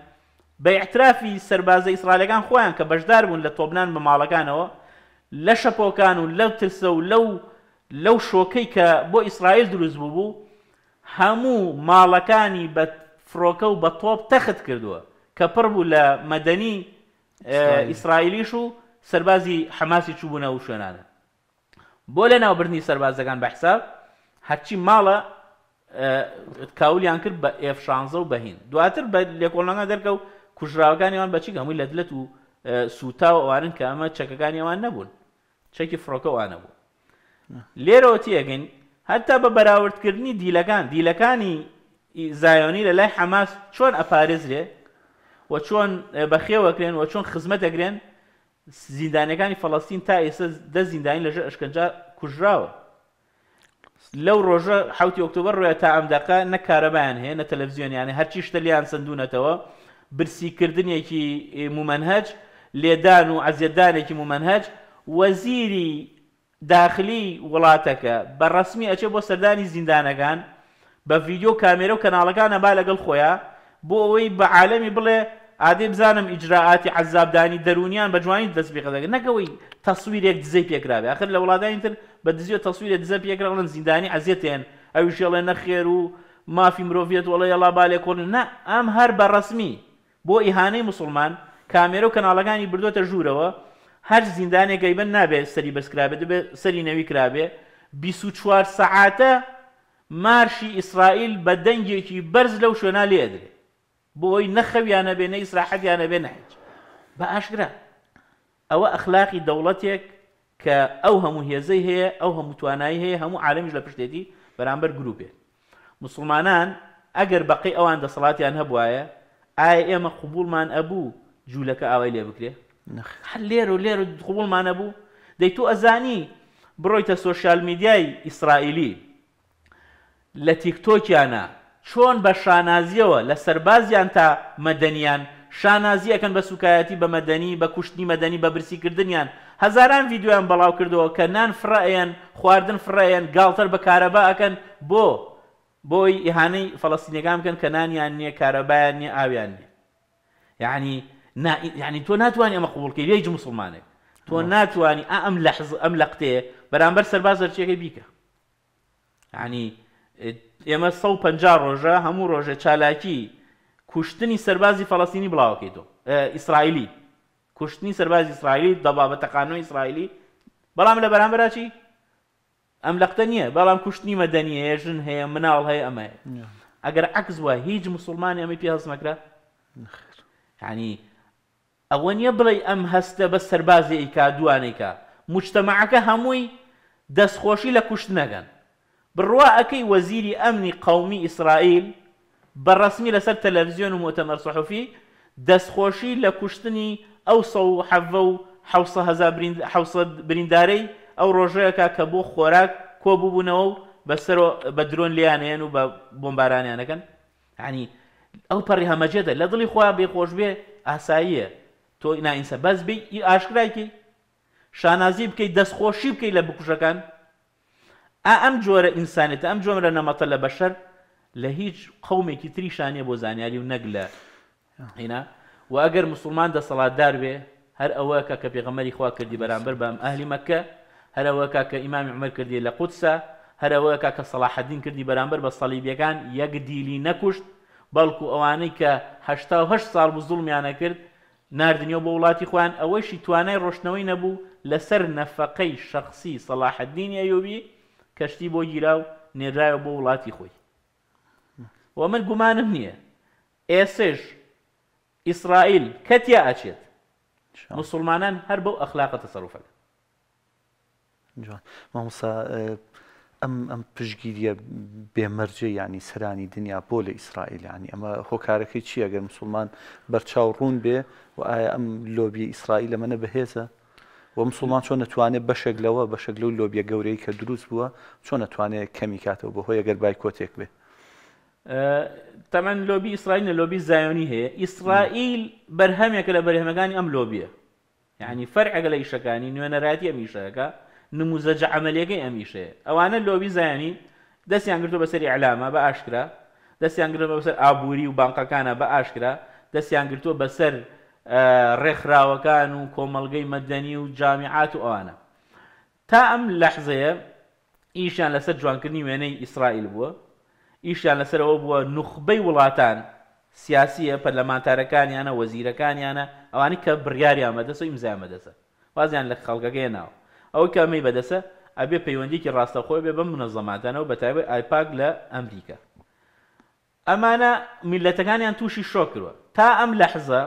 بە احترافی سربازە ئیسرائیلەکان خۆیان کە بەشدار بوون لە تۆبنان بە ماڵەکانەوە لە شەپۆکان و لەو ترسە و لەو لەو شۆکەی کە بۆ ئیسرائیل دروست بوو بوو هەموو ماڵەکانی بە فرۆکە و بە تۆپ تەخت کردووە کە پڕ بوو لە مەدەنی ئیسرائیلیش و سەربازی حەماسی چوبوونە و شوێنانە بۆ لە ناوبرنی سەربازەکان بە حساب هەرچی ماڵە کاولیان کرد بە ئێفشانزە و بەهین دواتر بە لێکۆڵەکە دەرکە و کوژراوەکانیوان بەچی هەمووی لە دلت و سوتا و ئەوانن کە ئەمە چەکەکانیوان نەبوون چەکی فرۆکەوانە بوو لێرەوە تێگەین هەتا بە بەراوردکردنی دیلەکان دیلەکانی زایۆنی لە لای حەماس چۆن ئەپارێزرێ و چۆن بەخێوەکرێن و چۆن خزمەت ئەگرێن زیندانەکانی فەڵستین تا ئێستا دە زیندانی لەژە ئەشکنجا کوژراوە لەو ڕۆژە حوتی ئۆکتۆبر ڕۆە تا ئەمدەقا نەکارەبیان هەیە نە تەلەڤزیۆنیانە هەرچی شتە لیان سندونەتەوە برسیکردنیەکی مومەنهج لێدان و عزیددانێکی مومەنهج وەزیری داخلی وڵاتەکە بە ڕسمی ئەچێ بۆ سەردانی زیندانەکان بە ڤیددیو کامێرە و کەناڵەکانە با لەگەڵ خۆیان بۆ ئەوەی بە عالەمی بڵێ ئادێ بزانم ئیجرراعاتی عذابدانی دەرونیان بە جوانی دەستبیقەکە نەکەوەی تەسویرێک دزەی پێکراوی آخر لە وڵاتانی تر بە دزیۆ تەسویرە دزە پێکراڵن زیندانی ئەزیێتێن ئەوشێڵێ نەخێر و مافی مرۆڤێت وڵی یاڵا بالێ کۆن نە ئەم هەر بە ڕسمی بۆ ئیهانەی مسلمان کامێرە و کەناڵەکانی بردوۆتە ژوورەوە هەر زیندانێک گەیبەن نابێت سەری بەسکرابێت بێت سەری نەوی کرابێ چوار سەعاتە مارشی ئیسرائیل بە دەنگێکی بەرز لەو شوێنا لێدرێ بۆی نەخەویانە بێنە ئیسراحەتیانە بێ نەهێج بە ئاشکرا ئەوە ئەخلاقی دەوڵەتێک کە ئەو هەموو هێزەی هەیە ئەو هەموو توانایی هەیە هەموو عالمیش لە پشتێتی بەرامبەر گروپێ مسلمانان ئەگەر بەقی ئەوان دەسەڵاتیان هەبواە ئایا ئێمە قوبولمان ئەبوو جوولەکە ئاوای لێ بکرێت هەر لێر و لێر قوڵمانە بوو دەی تو ئەزانی بڕۆیتە سوۆشال میدیای ئیسرائیلی لە تیکتۆکیانە چۆن بە شانازیەوە لە سەربازیان تا مەدەنیان شانازیەکەن بە سوکایەتی بە مەدەنی بە کوشتنی مەدەنی بە برسیکردنیان هەزاران یددیویان بەڵاو کردەوە کە نان فرڕەن خواردن فرڕەن گاڵتر بە کارەبا ئەەکەن بۆ بۆی ئیهانەی فەڵستینەکان بکەن کە نانیان نییە کارەبایان نیە ئاویان نیە یعنی ینی تۆ ناتوانانی ئەمە قوڵکەی هیچ مسلمانێک تۆ ناتوانانی ئەم لە حز ئەم لە قتەیە بەرامبەر سەرباز زەرچیەکەی بیکە ینی ئێمە 150 ڕۆژە هەموو ڕۆژە چالاکی کوشتنی سەربازی فەڵستینی بڵاوەکەی تۆ ئیسرائیلی کوشتنی سەربازی ئیسرائیلی دەبابەتەقانۆی ئیسرائیلی بەڵام لە بەرامبەرچی ئەم لەقتە نییە بەڵام کوشتنی مەدەنیە ژن هەیە مناڵ هەیە ئەمە ئەگەر عکس وە هیچ مسلمان ئەمە پیاز نەکرا ینی ئەوە نیە بڵێ ئەم هەستە بە سەربازی ئیکا دوانێکە مشتتەماعەکە هەمووی دەستخۆشی لە کوشت نەگەن بڕوا ئەەکەی وەزیری ئەمنی قومی ئیسرائیل بەڕسمی لەسەر تەلەڤزیۆن و مۆتەمەرسەحفی دەستخۆشی لە کوشتنی ئەو سەحەە و بریندارەی ئەو ڕۆژەیەەکە کە بۆ خۆراک کۆبووبوونەوە و بەسەر بە درۆن لیانەیەن و بە بۆمبارانیانەکەن عنی ئەو پەڕی هەمەجێدە لە دڵی خوا بێخۆش بێ ئاساییە تۆ ئینائینسە بەس بی ئی ئاشکرایکی شانازی بکەیت دەستخۆشی بکەیت لە بکوژەکان ئا ئەم جۆرە ئینسانێتە ئەم جۆمرە نەمەتە لە بەشەر لە هیچ قومێکی تریشانە بۆ زانیاری و نەک لە هینا و ئەگەر مسلمان دەسەڵاتدار بێ هەر ئەوە کە کە پێغەمەری خوا کردی بەرامبەر بەم ئەهلی مەکە هەرەوە کا کە ئیمامی عمر کردی لە قوتسە هەرەوە کا کە سەلاحدین کردی بەرامبەر بە سەلیبیەکان یەک دیلی نەکوشت بەڵکو ئەوانەی کە هه ساڵ بزوڵمیانە کرد ناردنیەوە با وڵاتی خوان اوشی توانای روشنوی نبو لسر نفقی شخصی صلاح الدین ایوبی کشتی با گیراو نێرایە با وڵاتی خوی و من گمانم نیه ایسش اسرائیل کتیا اچید مسلمانان هر با هەر بەو ئەخلاقە تەسەرروفەکە مامسا اه، ئەم ئەم پشگیریە بێمەرجە ینی سەرانی دنیا بۆ لە ئیسرائیلانی ئەمە هۆکارەکەی چی ئەگەر مسلمان بەرچاو ڕوون بێ و ئایا ئەم لۆبی ئیسرائیل لە منە بەهێزە و مسلمان چۆن نتوانێت بەشێک لەوە بەشێک لەو لۆبیە گەورەی کە دروست بووە چۆن نتوانێت کەمی کاتەوە بە هۆی ئەگەر بای کۆتێک بێ تەمەەن لۆبی ئیسرائیل لە لۆبی زایۆنی هەیە ئیسرائیل بەرهەمێکە لە بەرهێمەکانی ئەم لۆبیە یعنی فەرعگە لە ئیشەکانی نوێنەراتی ئەم ئیشەکە نموزەجە ئەعملەکەی ئەمیشێ ئەوانە لۆبی زانی دەستیان گرتو بەسەری علامە بە ئاشکرا دەستیان گرتە بەسەر ئابووری و بانقەکانە بە ئاشکرا دەستیان گرتووە بەسەر ڕێکخراوەکان و کۆمەلگەی مەدەنی و جامیعات و ئەوانە تا ئەم لەحزەیە ئیشیان لەسەر جوانکردنی وێنەی ئیسرائیل بووە ئیشیان لەسەرەوە بووە نوخبەی وڵاتان سیاسیە پەرلەمانتارەکانیانە وەزیرەکانیانە ئەوانی کە بڕیاریان مەدەس و ئیمزای مەدەسە وازیان لە خەڵگەگەی ناوە ئەو کامەی بەدەسە ئەبێ پەیوەندیکی ڕاستەخۆی بێ بم منەزەماتانەوە بە تایبێت ئایپاک لە ئەمریکا ئەمانە میلەتەکانیان تووشی شۆکرەوە تا ئەم لە حزە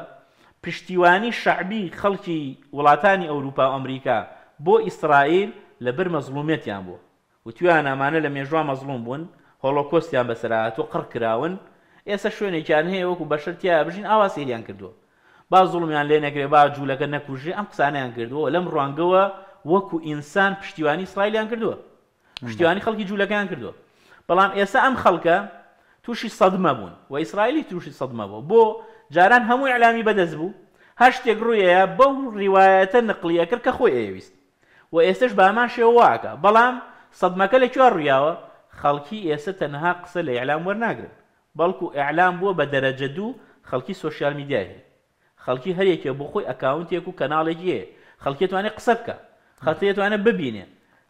پشتیوانی شعبی خەڵکی وڵاتانی ئەوروپا و ئەمریکا بۆ ئیسرائیل لەبەر مەزلومێتیان بوو وتیان ئەمانە لە مێژوا مەزلوم بوون هۆڵۆکۆستیان بەسەرات و قڕکراون ئێستا شوێنێکیان هەیە وەکو بەشتیا بژین ئاوا سریان کردووە با زوڵمیان لێ نەکرێ با جوولەکە نەکوژێ ئەم قسانیان کردووە لەم ڕوانگەوە وەکو ئینسان پشتیوانی سرایلیان کردووە پشتیوانی خەڵکی جوولەکان کردووە بەڵام ئێستا ئەم خەڵکە تووشی سەدمە بوون و ئیسرائیلی تووشی سەدمە بوو بۆ جاران هەمووی علامی بەدەست بوو هەر شتێک ڕوویەیە بەو ڕیواەتە نقلیە کرد کە خۆی ئێویست و ئێستش بامان شێوە واکە بەڵام سەدمەکە لە کوێ ڕویاوە خەڵکی ئێستا تەنها قسە لە ئەعلام وەرناگرن بەڵکو ئەعلام بووە بە دەرەجە دوو خەڵکی سوۆسیال میدیایی خەڵکی هەرێکە بۆ خۆی ئەکاونتێک و کەناڵێکیە خەڵکیێتوانێت قسە بکە خەڵکی ئەتوانە ببینێ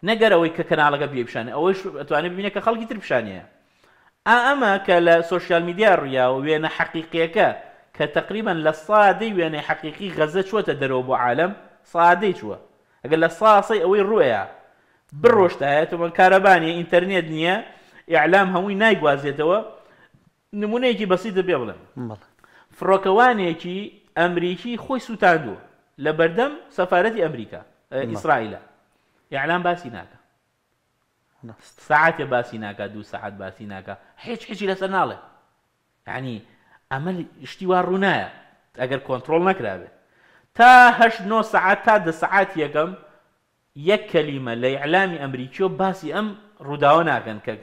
نەگەرەوەی کە کەناڵەکە پێبشانێ ئەوەش ئەتوانێت ببینێ کە خەڵکی ترپشانەیە ئا ئەمە کە لە سوۆسیال میدیا ڕیا و وێنە حەقیقیەکە کە تقریبا لە سادەی وێنەی حەقیقی غەزە چوەتە دەرەوە بۆ عالم سادەی چووە ئەگەر لە ساسی ئەوەی ڕوەیە بڕۆشتایەتەوە کارەبانی ئینتەرنێت نییە ئیعلام هەمووی نایگوازێتەوە نمونەیەکی بەسی دەبێ بڵێن فڕۆکەوانێکی ئەمریکی خۆی سووتاندووە سوتاندو لبردم سەفاەتی ئەمریکا ئیسرائیلە یاعلان باسی ناکە ساعتێ باسی ناکە دوو سعات باسی ناکە هیچ هیچی لەسەر ناڵێ ینی ئەمە شتیوا ڕوونایە ئەگەر کۆنتترۆل نەکرابێت تاهش 9 سعات تا دە سعات یەکەم یەک کەلیمە لە ئەعلامی ئەمریکیۆ باسی ئەم ڕووداوە ناکەن کە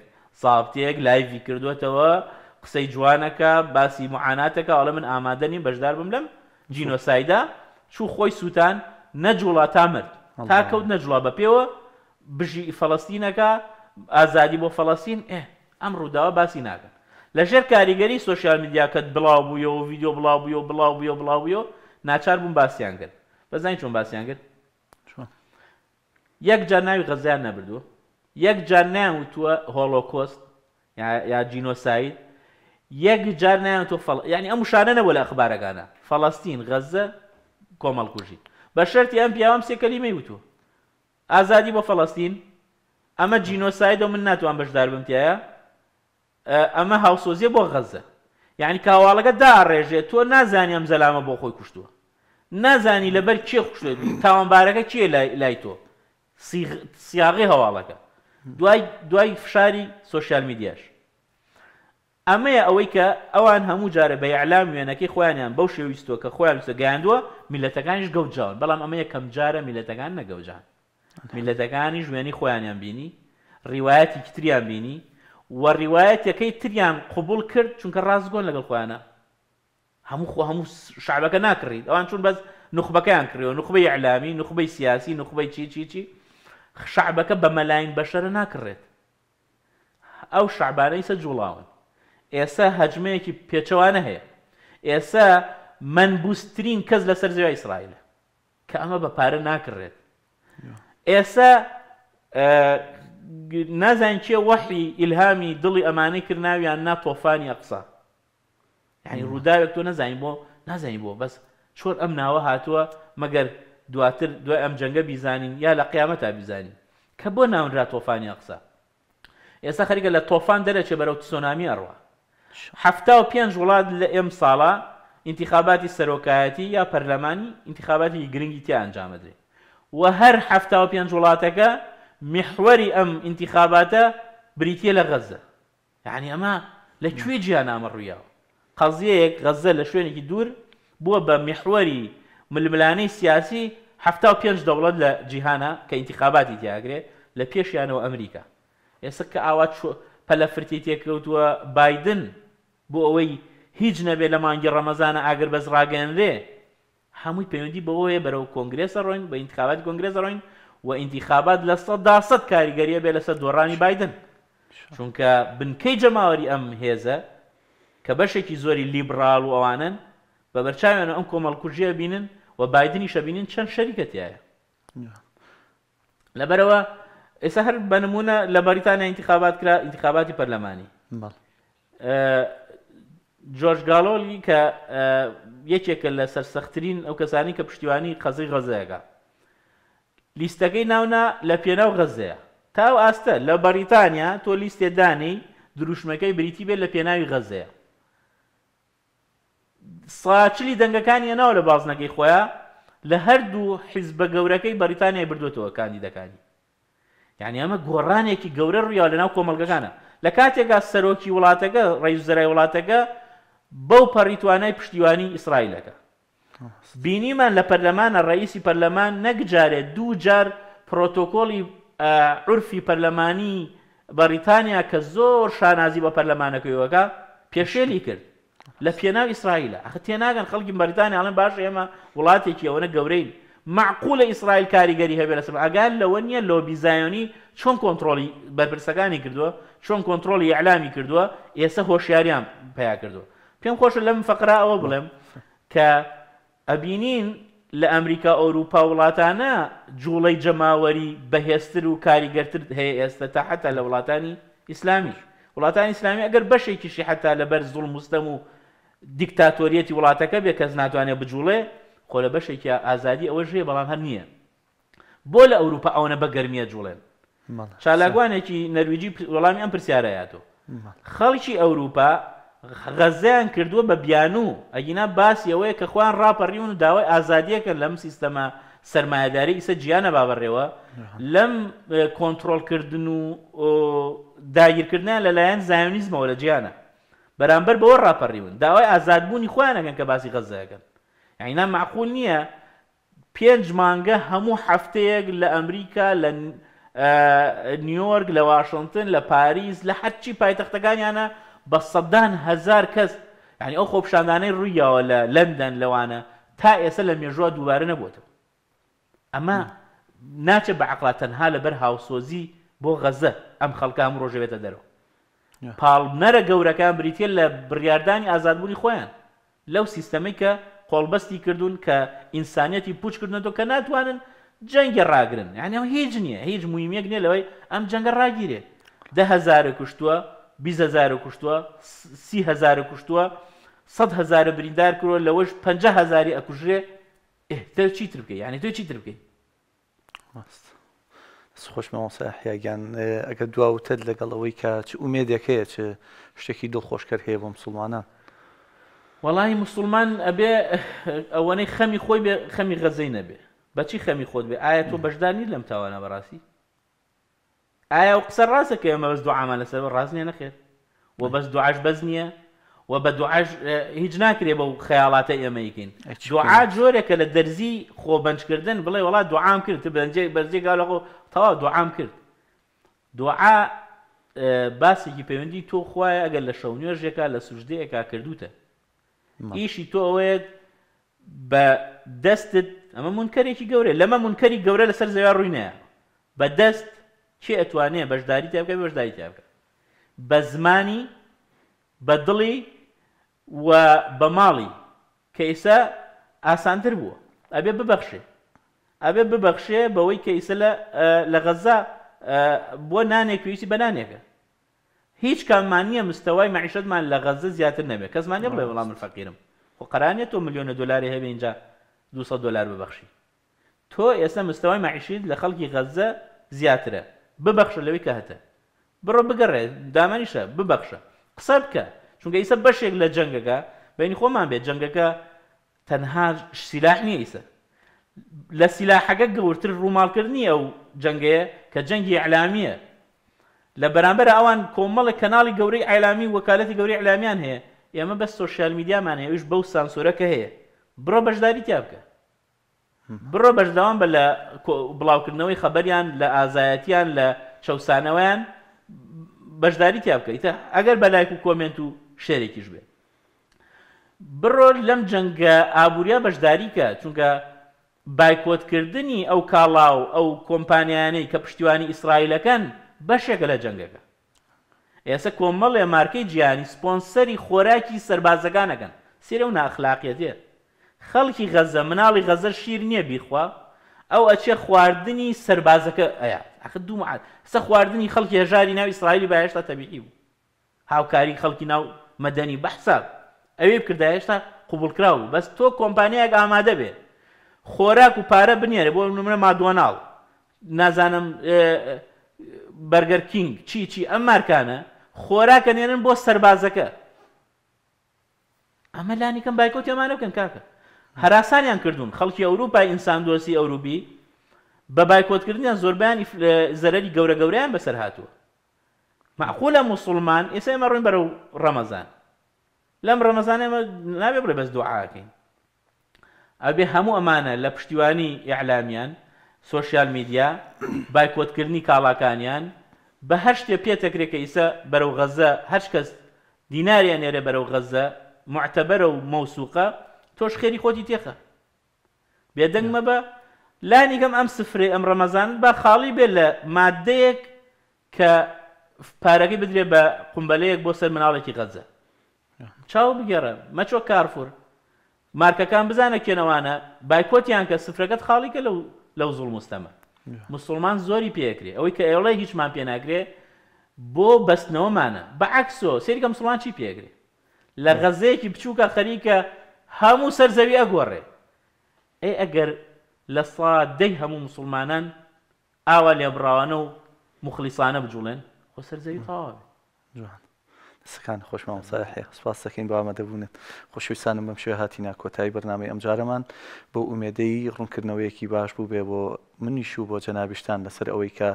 ساابتەیەک لایڤی کردوێتەوە قسەی جوانەکە باسی معاناتەکە ئەڵە من ئامادەنی بەشدار بم لەم جینۆسایدا چوو خۆی سووتان نەجوڵا تامرد تاکەوت نەجوڵا بە پێوە بژی فەڵستینەکە ئازادی بۆ فەڵستین ئێ ئەم ڕووداوە باسی ناکەن لەژێر کاریگەری سوۆسیال میدیاکەت بڵاو بوویەوە ویددیو بڵاو بوویە بڵاو بوویە بڵاو بوویە ناچار بووم باسییان کرد بەزانین چۆن باسییان کرد یەک جار ناوی غەزیان نەبردووە یەک جار نیان وتووە هۆڵۆکۆست یا جینۆسایید یەک جار نیان تۆ ینی ئەم شانە نەوە لە ئەخبارەکانە فەڵستین غەزە کۆمەڵکوژی بە شەرتی ئەم پیاوام سێکەلیمەی وتووە ئازادی بۆ فەڵەستین ئەمە جینۆسایدۆ من ناتوان بەشدار بم تایە ئەمە هاوسۆزیە بۆ غەزە یعنی کاواڵەکە داڕێژێت تۆ نازانی ئەم زەلامە بۆ خۆی کوشتووە نازانی لەبەر کێ خوشێت تاوانبارەکە کێ لای تۆ سیاغی هەواڵەکە دوای دوای فشاری سوۆشال میدیاش ئەمەیە ئەوەی کە ئەوان هەموو جارە بە ئەعلام وێنەکەی خۆیانیان بەو شێویستوە کە خۆیان وستە گەیاندووە میلەتەکانیش گەوتجاون بەڵام ئەمە یەکەم جارە میلەتەکان نەگەوجان میلەتەکانی ژوێنی خۆیانیان بینی ڕیواەتی کتریان بینی وە ڕیواەت یەکەی تریان قوبول کرد چونکە ڕازگۆن لەگەڵ خۆیانە هەموو خۆ هەموو شعبەکە ناکڕیت ئەوان چون بەس نخبەکەیان کڕیەوە نخبەی ئەعلامی نخبەی سیاسی نخبەی چی چی چی شعبەکە بە مەلاین بەشەرە ناکڕێت ئەو شعبانەی سە جوڵاون ئێستا هەجمەیەکی پێچەوانە هەیە ئێستا منبووسترین کەس لەسەر زیێ ئیسرائیلە کە ئەمە بە پارە ناکڕێت ئێستا نازان کێ وەحی ئیلهامی دڵی ئەمانەی کردناویان ناتۆفانی قسە یعنی ڕووداوێک تۆ نەزانین بۆ نازانین بۆ بەس چۆر ئەم ناوە هاتووە مەگەر دواتر دوای ئەم جەنگە بیزانین یا لە قیامەت تا بیزانین کە بۆ ناونرا تۆفانی قسە ئێستا خەریگە لە تۆفان دەرەچێ بەرەو تسۆنامی ئەڕوە هەفتا و پێنج وڵات لە ئێم ساڵە انتخاباتی سەرۆکایەتی یا پەرلەمانی انتخاباتی گرنگی تیا ئەنجامەدرێ و هەر هەفتا و پێنج وڵاتەکە میحوەری ئەم انتخاباتە بریتە لە غەزە یعنی ئەمە لەکوێ گیان ئامەڕوویەوە قەزیەیەک غەزە لە شوێنێکی دوور بووە بە میحوەری ململانەی سیاسی هەفتا و پێنج دەوڵەت لە جیهانە کە انتخاباتی دیاگرێت لە پێشیانەوە ئەمریکا ئێستا کە ئاوا پەلەفرتیتێککەوتووە بادن بۆ ئەوەی هیچ نەبێ لە مانگی ڕەمەزانە ئاگر بەس ڕاگەنرێ هەمووی پەیوەندی بەوەیە بەرەو کۆنگرێسە ڕۆین بە ئینتخابات کۆنگرێز ڕۆین و ئینتیخابات لە سەدا سەد کاریگەریە بێ لەسەر دۆڕانی بادن چونکە بنکەی جەماوەری ئەم هێزە کە بەشێکی زۆری لیبرال و ئەوانن بە بەرچاوێنە ئەم کۆمەڵکوژیە بینن و بادننی شەبینین چەند شەریکەتیایە لەبەرەوە ئێستا هەر بە نمونە لە بەریتانیا انتخابات کرا انتخاباتی پەرلەمانی جۆرج گالۆلی کە یەکێکە لە سەرسەختترین ئەو کەسانی کە پشتیوانی قەزی غەزەیەەکە لیستەکەی ناونا لە پێناو غەزەیە تاو ئاستە لە بەریتانیا تۆ لیستێدانی دروشمەکەی بریتی بێت لە پێناوی غەزەیە ساچلی دەنگەکانی ناو لە بازنەکەی خۆیان لە هەردوو حیزبە گەورەکەی بەریتانیا بردوێتەوە کاندیدەکانی یعنی ئەمە گۆڕانێکی گەورە ڕویا لەناو کۆمەلگەکانە لە کاتێکا سەرۆکی وڵاتەکە ڕێزرای وڵاتەکە بەو پەڕیتوانای پشتیوانی ئیسرائیلەکە بینیمان لە پەرلەمانە ڕئیسی پەرلەمان نەک جارێ دوو جار پرۆتۆکۆلی عرفی پەرلەمانی بەریتانیا کە زۆر شانازی بە پەرلەمانەکەیەوەکە پێشێلی کرد لە پێناو ئیسرائیلە ئەخ تێناگەن خەڵکی بەریتانیا ئاڵن باش ئێمە وڵاتێکی ئەوەنە گەورەین معقول لە ئیسرائیل کاریگەری هەبێ لەسم ئەگەر لەوە نیە لۆبیزایۆنی چۆن کۆنتترۆلی بەرپرسەکانی کردووە چۆن کۆنتترۆلی ئەعلامی کردووە ئێستا هۆشیاریان پیا کردووە پێم خۆشە لەم فقرا ئەوە بڵێم کە ئەبینین لە ئەمریکا ئەوروپا وڵاتانە جوڵەی جەماوەری بەهێستر و کاریگەرتر هەیە ئێستا تا حتا لە وڵاتانی ئیسلامیش وڵاتانی ئیسلامی ئەگەر بەشێکیشی حتا لەبەر زوڵ مستەم و دیکتاتۆریەتی وڵاتەکە بێ کەس ناتوانێت بجوڵێ خۆ لە بەشێکی ئازادی ئەوە ژێ بەڵام هەر نییە بۆ لە ئەوروپا ئەوەنە بەگەرمیە جوڵێن چالاگوانێکی نەرویجی وەڵامی ئەم پرسیارەیە تۆ خەڵکی ئەوروپا غەزیان کردووە بە بیانوو ئەگینا باسی ئەوەیە کە خوان ڕاپەڕیون و داوای ئازادیەکەن لەم سیستەما سەرمایهداری ئیسە گیانە باوەڕێەوە لەم کۆنتترۆلکردن و داگیرکردنیان لەلایەن زایونیزمەوە لە گیانە بەرامبەر بەوە ڕاپەڕیون داوای ئازادبوونی خوانەکەن کە باسی غەزەکەن عینا معقول نییە پێنج مانگە هەموو هەفتەیەک لە ئەمریکا لە نیویۆرک لە واشنگتن لە پاریس لە هەرچی پایتەختەکانیانە بە سەدان هزار کەس ینی ئەو خۆپشاندانەی ڕوویەوە لە لەندەن لەوانە تا ئێستا لە مێژوە دووارە نەبووتەوە ئەمە ناچێت بە عقلا تەنها لەبەر هاوسۆزی بۆ غەزە ئەم خەڵکام ڕۆژەوێتە دەرەوە پاڵنەرە گەورەکان بریتێن لە بڕاردانی ئازادبوونی خۆیان لەو سیستەمی کە قۆڵبەستی کردوون کە ئینسانەتی پوچکردنەوە کە ناتوانن جەنگە ڕاگرن یانەوە هیچ نییە هیچ مویمێک نیە لەوەی ئەم جەنگە ڕاگیرێت دههزارە کوشتووە 20هزار کوشتووە سیهزار کوشتووە سەد هزار بریندار کردەوە لەوەش پ هزاری ئەکوژرێ تە چیتر بکەی یعنی تۆ چیتر بکەی خۆشمەوەسەحیاگەان ئەگە دواوتت لەگەڵ ئەوەی کە چ ئومێدەکەیە چ شتێکی دڵخۆشکرد هەیە بۆ مسلمانە وەڵی مسلمان ئەبێ ئەوەنەی خەمی خۆی خەمی غەزەی نەبێ بەچی خەمی خۆت بێ ئایا تۆ بەشدانی لەم تاوانە بەڕاستی ئایا و قسە ڕاستە کە ئێمە بەس دوعامان لەسەر ڕاستنیە نەخێت و بەس دوعاش بەز نییە و بە دوعاش هیچ ناکرێ بە خەیاڵاتە ئێمەیکین دوعا جۆرێکە لە دەرزی خۆبنجکردن بڵێ وڵات دوعام کرد بەنجێ بەرجێگا لەخۆ تەوا دوعام کرد دوعا باسێکی پەیوەندی تۆ خوایە ئەگەر لە شەو نوێژێکا لە سوژدەیەکا کردوتە ئیشی تۆ ئەوەیە بە دەستت ئەمە منکەرێکی گەورە لەمە منکەری گەورە لەسەر زەوە ڕووینە بە دەست کێ ئەتوانێ بەشداری تێبکە بەشداری تێبکە بە زمانی بە دڵی و بە ماڵی کە ئیسا ئاسانتر بووە ئەبێ ببەخشێ ئەبێ ببەخشێ بەوەی کە ئیسە لە غەزا بۆ نانێک ویسی بەنانێکە هیچ کامانیە مستەوای معیشتمان لە غەزە زیاتر نەبێت کەسمانی بڵێ وڵام من فەقیرم خۆ قرانێت تۆ میلیۆنە دلاری هەبێ اینجا 200 دلار ببەخشی تۆ ئێستا مستەوای معیشید لە خەڵکی غەزە زیاترە ببەخشە لەوەی کە هەتە بڕۆ بگەڕێ دامانیشە ببەخشە قسە بکە چونکە ئیسە بەشێک لە جەنگەکە بینی خۆمان بێت جەنگەکە تەنها سیلاح نییە ئیسە لە سیلاحەکە گەورتر ڕوومالکردنی ئەو جەنگەیە کە جەنگی علامیە لە بەرامبەر ئەوان کۆمەڵە کەناڵی گەورەی ئایلامی وەکالەتی گەوری علامیان هەیە ئێمە بە سوۆشیال میدیامان هەیەویش بەو سانسۆرەکە هەیە بڕۆ بەشداری تیا بکە بڕۆ بەشداوام بە لە بڵاوکردنەوەی خەبەریان لە ئازایەتیان لە شەوسانەوەیان بەشداری تیا بکەیتە ئەگەر بە لایک و کۆمنت و شێرێکیش بێ بڕۆ لەم جەنگە ئابووریا بەشداریکە چونکە بایکۆتکردنی ئەو کاڵاو ئەو کۆمپانیانەی کە پشتیوانی ئیسرائیلەکەن بەشێکە لە جەنگەکە ئێستا کۆمەڵێ مارکەی گیانی سپۆنسەری خۆراکی سربازەکانەکەن سێرە و ناخلاقیە دێت خەڵکی غەزە مناڵی غەزە شیر نییە بیخوا ئەو ئەچێ خواردنی سربازەکە ئەیە ئەخ دوو سە خواردنی خەڵکی هێژاری ناو ئیسرائیلی بەهێشتا تەبیعی بوو هاوکاری خەڵکی ناو مەدەنی بەحساب ئەوێ بکردا هێشتا قوبولکرا و بەس تۆ کۆمپانیایەك ئامادە بێ خۆراک و پارە بنیێرە بۆ نمرە مادوۆناڵ نازانم بەرگەرکینگ چی چی ئەم مارکانە خۆراکە نێنن بۆ سربازەکە ئەمە لانی کەم بایکۆ تێمانە بکەن کاکە هەراسانیان کردوون خەڵکی ئەوروپای ئینسان دۆسی ئەوروبی بە بایکۆتکردنیان زۆربیانی زەرری گەورە گەوریان بەسەر هاتووە معخۆ لە مسلمان ئێسا ئمە ڕوین بەرەو ڕەمەزان لەم ڕەمەزان ئمە نابێ بڵێ بەس دوعاکەین ئەبێ هەموو ئەمانە لە پشتیوانی ئیعلامیان سوۆسیال میدیا بایکۆتکردنی کاڵاکانیان بە هەر شتێ پێتەکرێکە ئیسە بەرەو غەزە هەر کەس دیناریان نێرە بەرەو غەزە معتەبەرە و مەوسوقە تۆش خێری خۆتی تێخە بێدەنگ مەبە لانیگەم ئەم سفرێ ئەم ڕەمەزان بە خاڵی بێ لە مادەیەک کە پارەکەی بدرێ بە قمبەلەیەک بۆ سەر مناڵێکی غەزە چاو بگەڕە مەچۆ کارفور مارکەکان بزانە کێنەوانە بایکۆتیان کە سفرەکەت خاڵیکە لەو لەو زوڵ مستەمە مسلمان زۆری پێکرێ ئەوەی کە ئێڵی هیچمان پێناگرێ بۆ بەستنەوەمانە بە عکسۆ سێریکە مسلمان چی پێگرێ لە غەزەیەکی بچووکە خەریکە هەموو سەرزەوی ئەگۆڕێ ئێ ئەگەر لە سادەی هەموو مسلمانان ئاوا لێبراوانە و مخلیسانە بجوڵێن خۆ سەرزەوی تاوابێ جوان سەکان خۆشمان ساحێ سپاس دەکەین بامەدەبوونێت خۆشویسانم بەم شێ هاتینا کۆتایی بەرنامی ئەمجارەمان بۆ ئومێدەی ڕوونکردنەوەیەکی باش بوو بێ بۆ منیش و بۆ جەنابیشتان لەسەر ئەوەی کە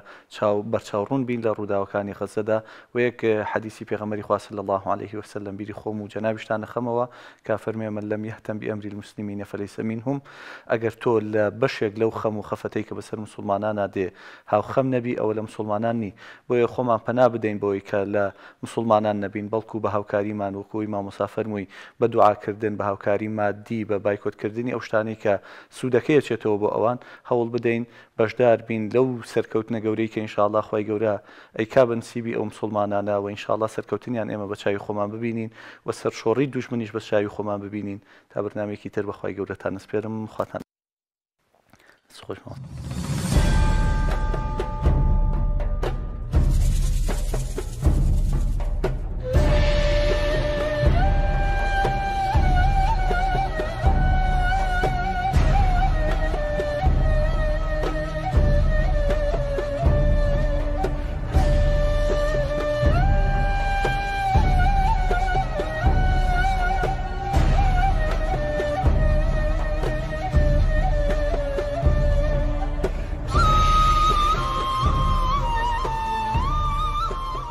بەرچاوڕون بین لە ڕووداوەکانی خەزەدا و یەک حەدیسی پێغەمەری خواست لە الله عليه وسلم بیری خۆم و جەنابیشتانە خەمەوە کا فەرمێ من لەم یەهتم بی ئەمری المسلمین نەفەلیسەمین هم ئەگەر تۆ لە بەشێک لەو خەم و خەفەتەی کە بەسەر مسلمانانە دێ هاو خەم نەبی ئەوە لە مسلمانانی بۆیە خۆمان پەنا بدەین بۆی کە لە مسلمانان نەبین بەڵکو بە هاوکاریمان وکوی مامۆسافەرمووی بە دوعاکردن بە هاوکاری مادی بە بایکۆتکردنی ئەو شتانی کە سوودەکەی چێتەوە بۆ ئەوان هەوڵ بدەین بەشدار بین لەو سەرکەوتنە گەورەی کە ئینشاءله خی گەورە ئەی کابن سیبی ئەو مسلمانانە و ئینشاءله سەرکەوتنیان ئێمە بە چاوی خۆمان ببینین و سەر شۆڕی دوشمنیش بە چاوی خۆمان ببینین تا بەرنمێکی تر بەخوای گەورەتان نسپێرم خواتان خۆشمان.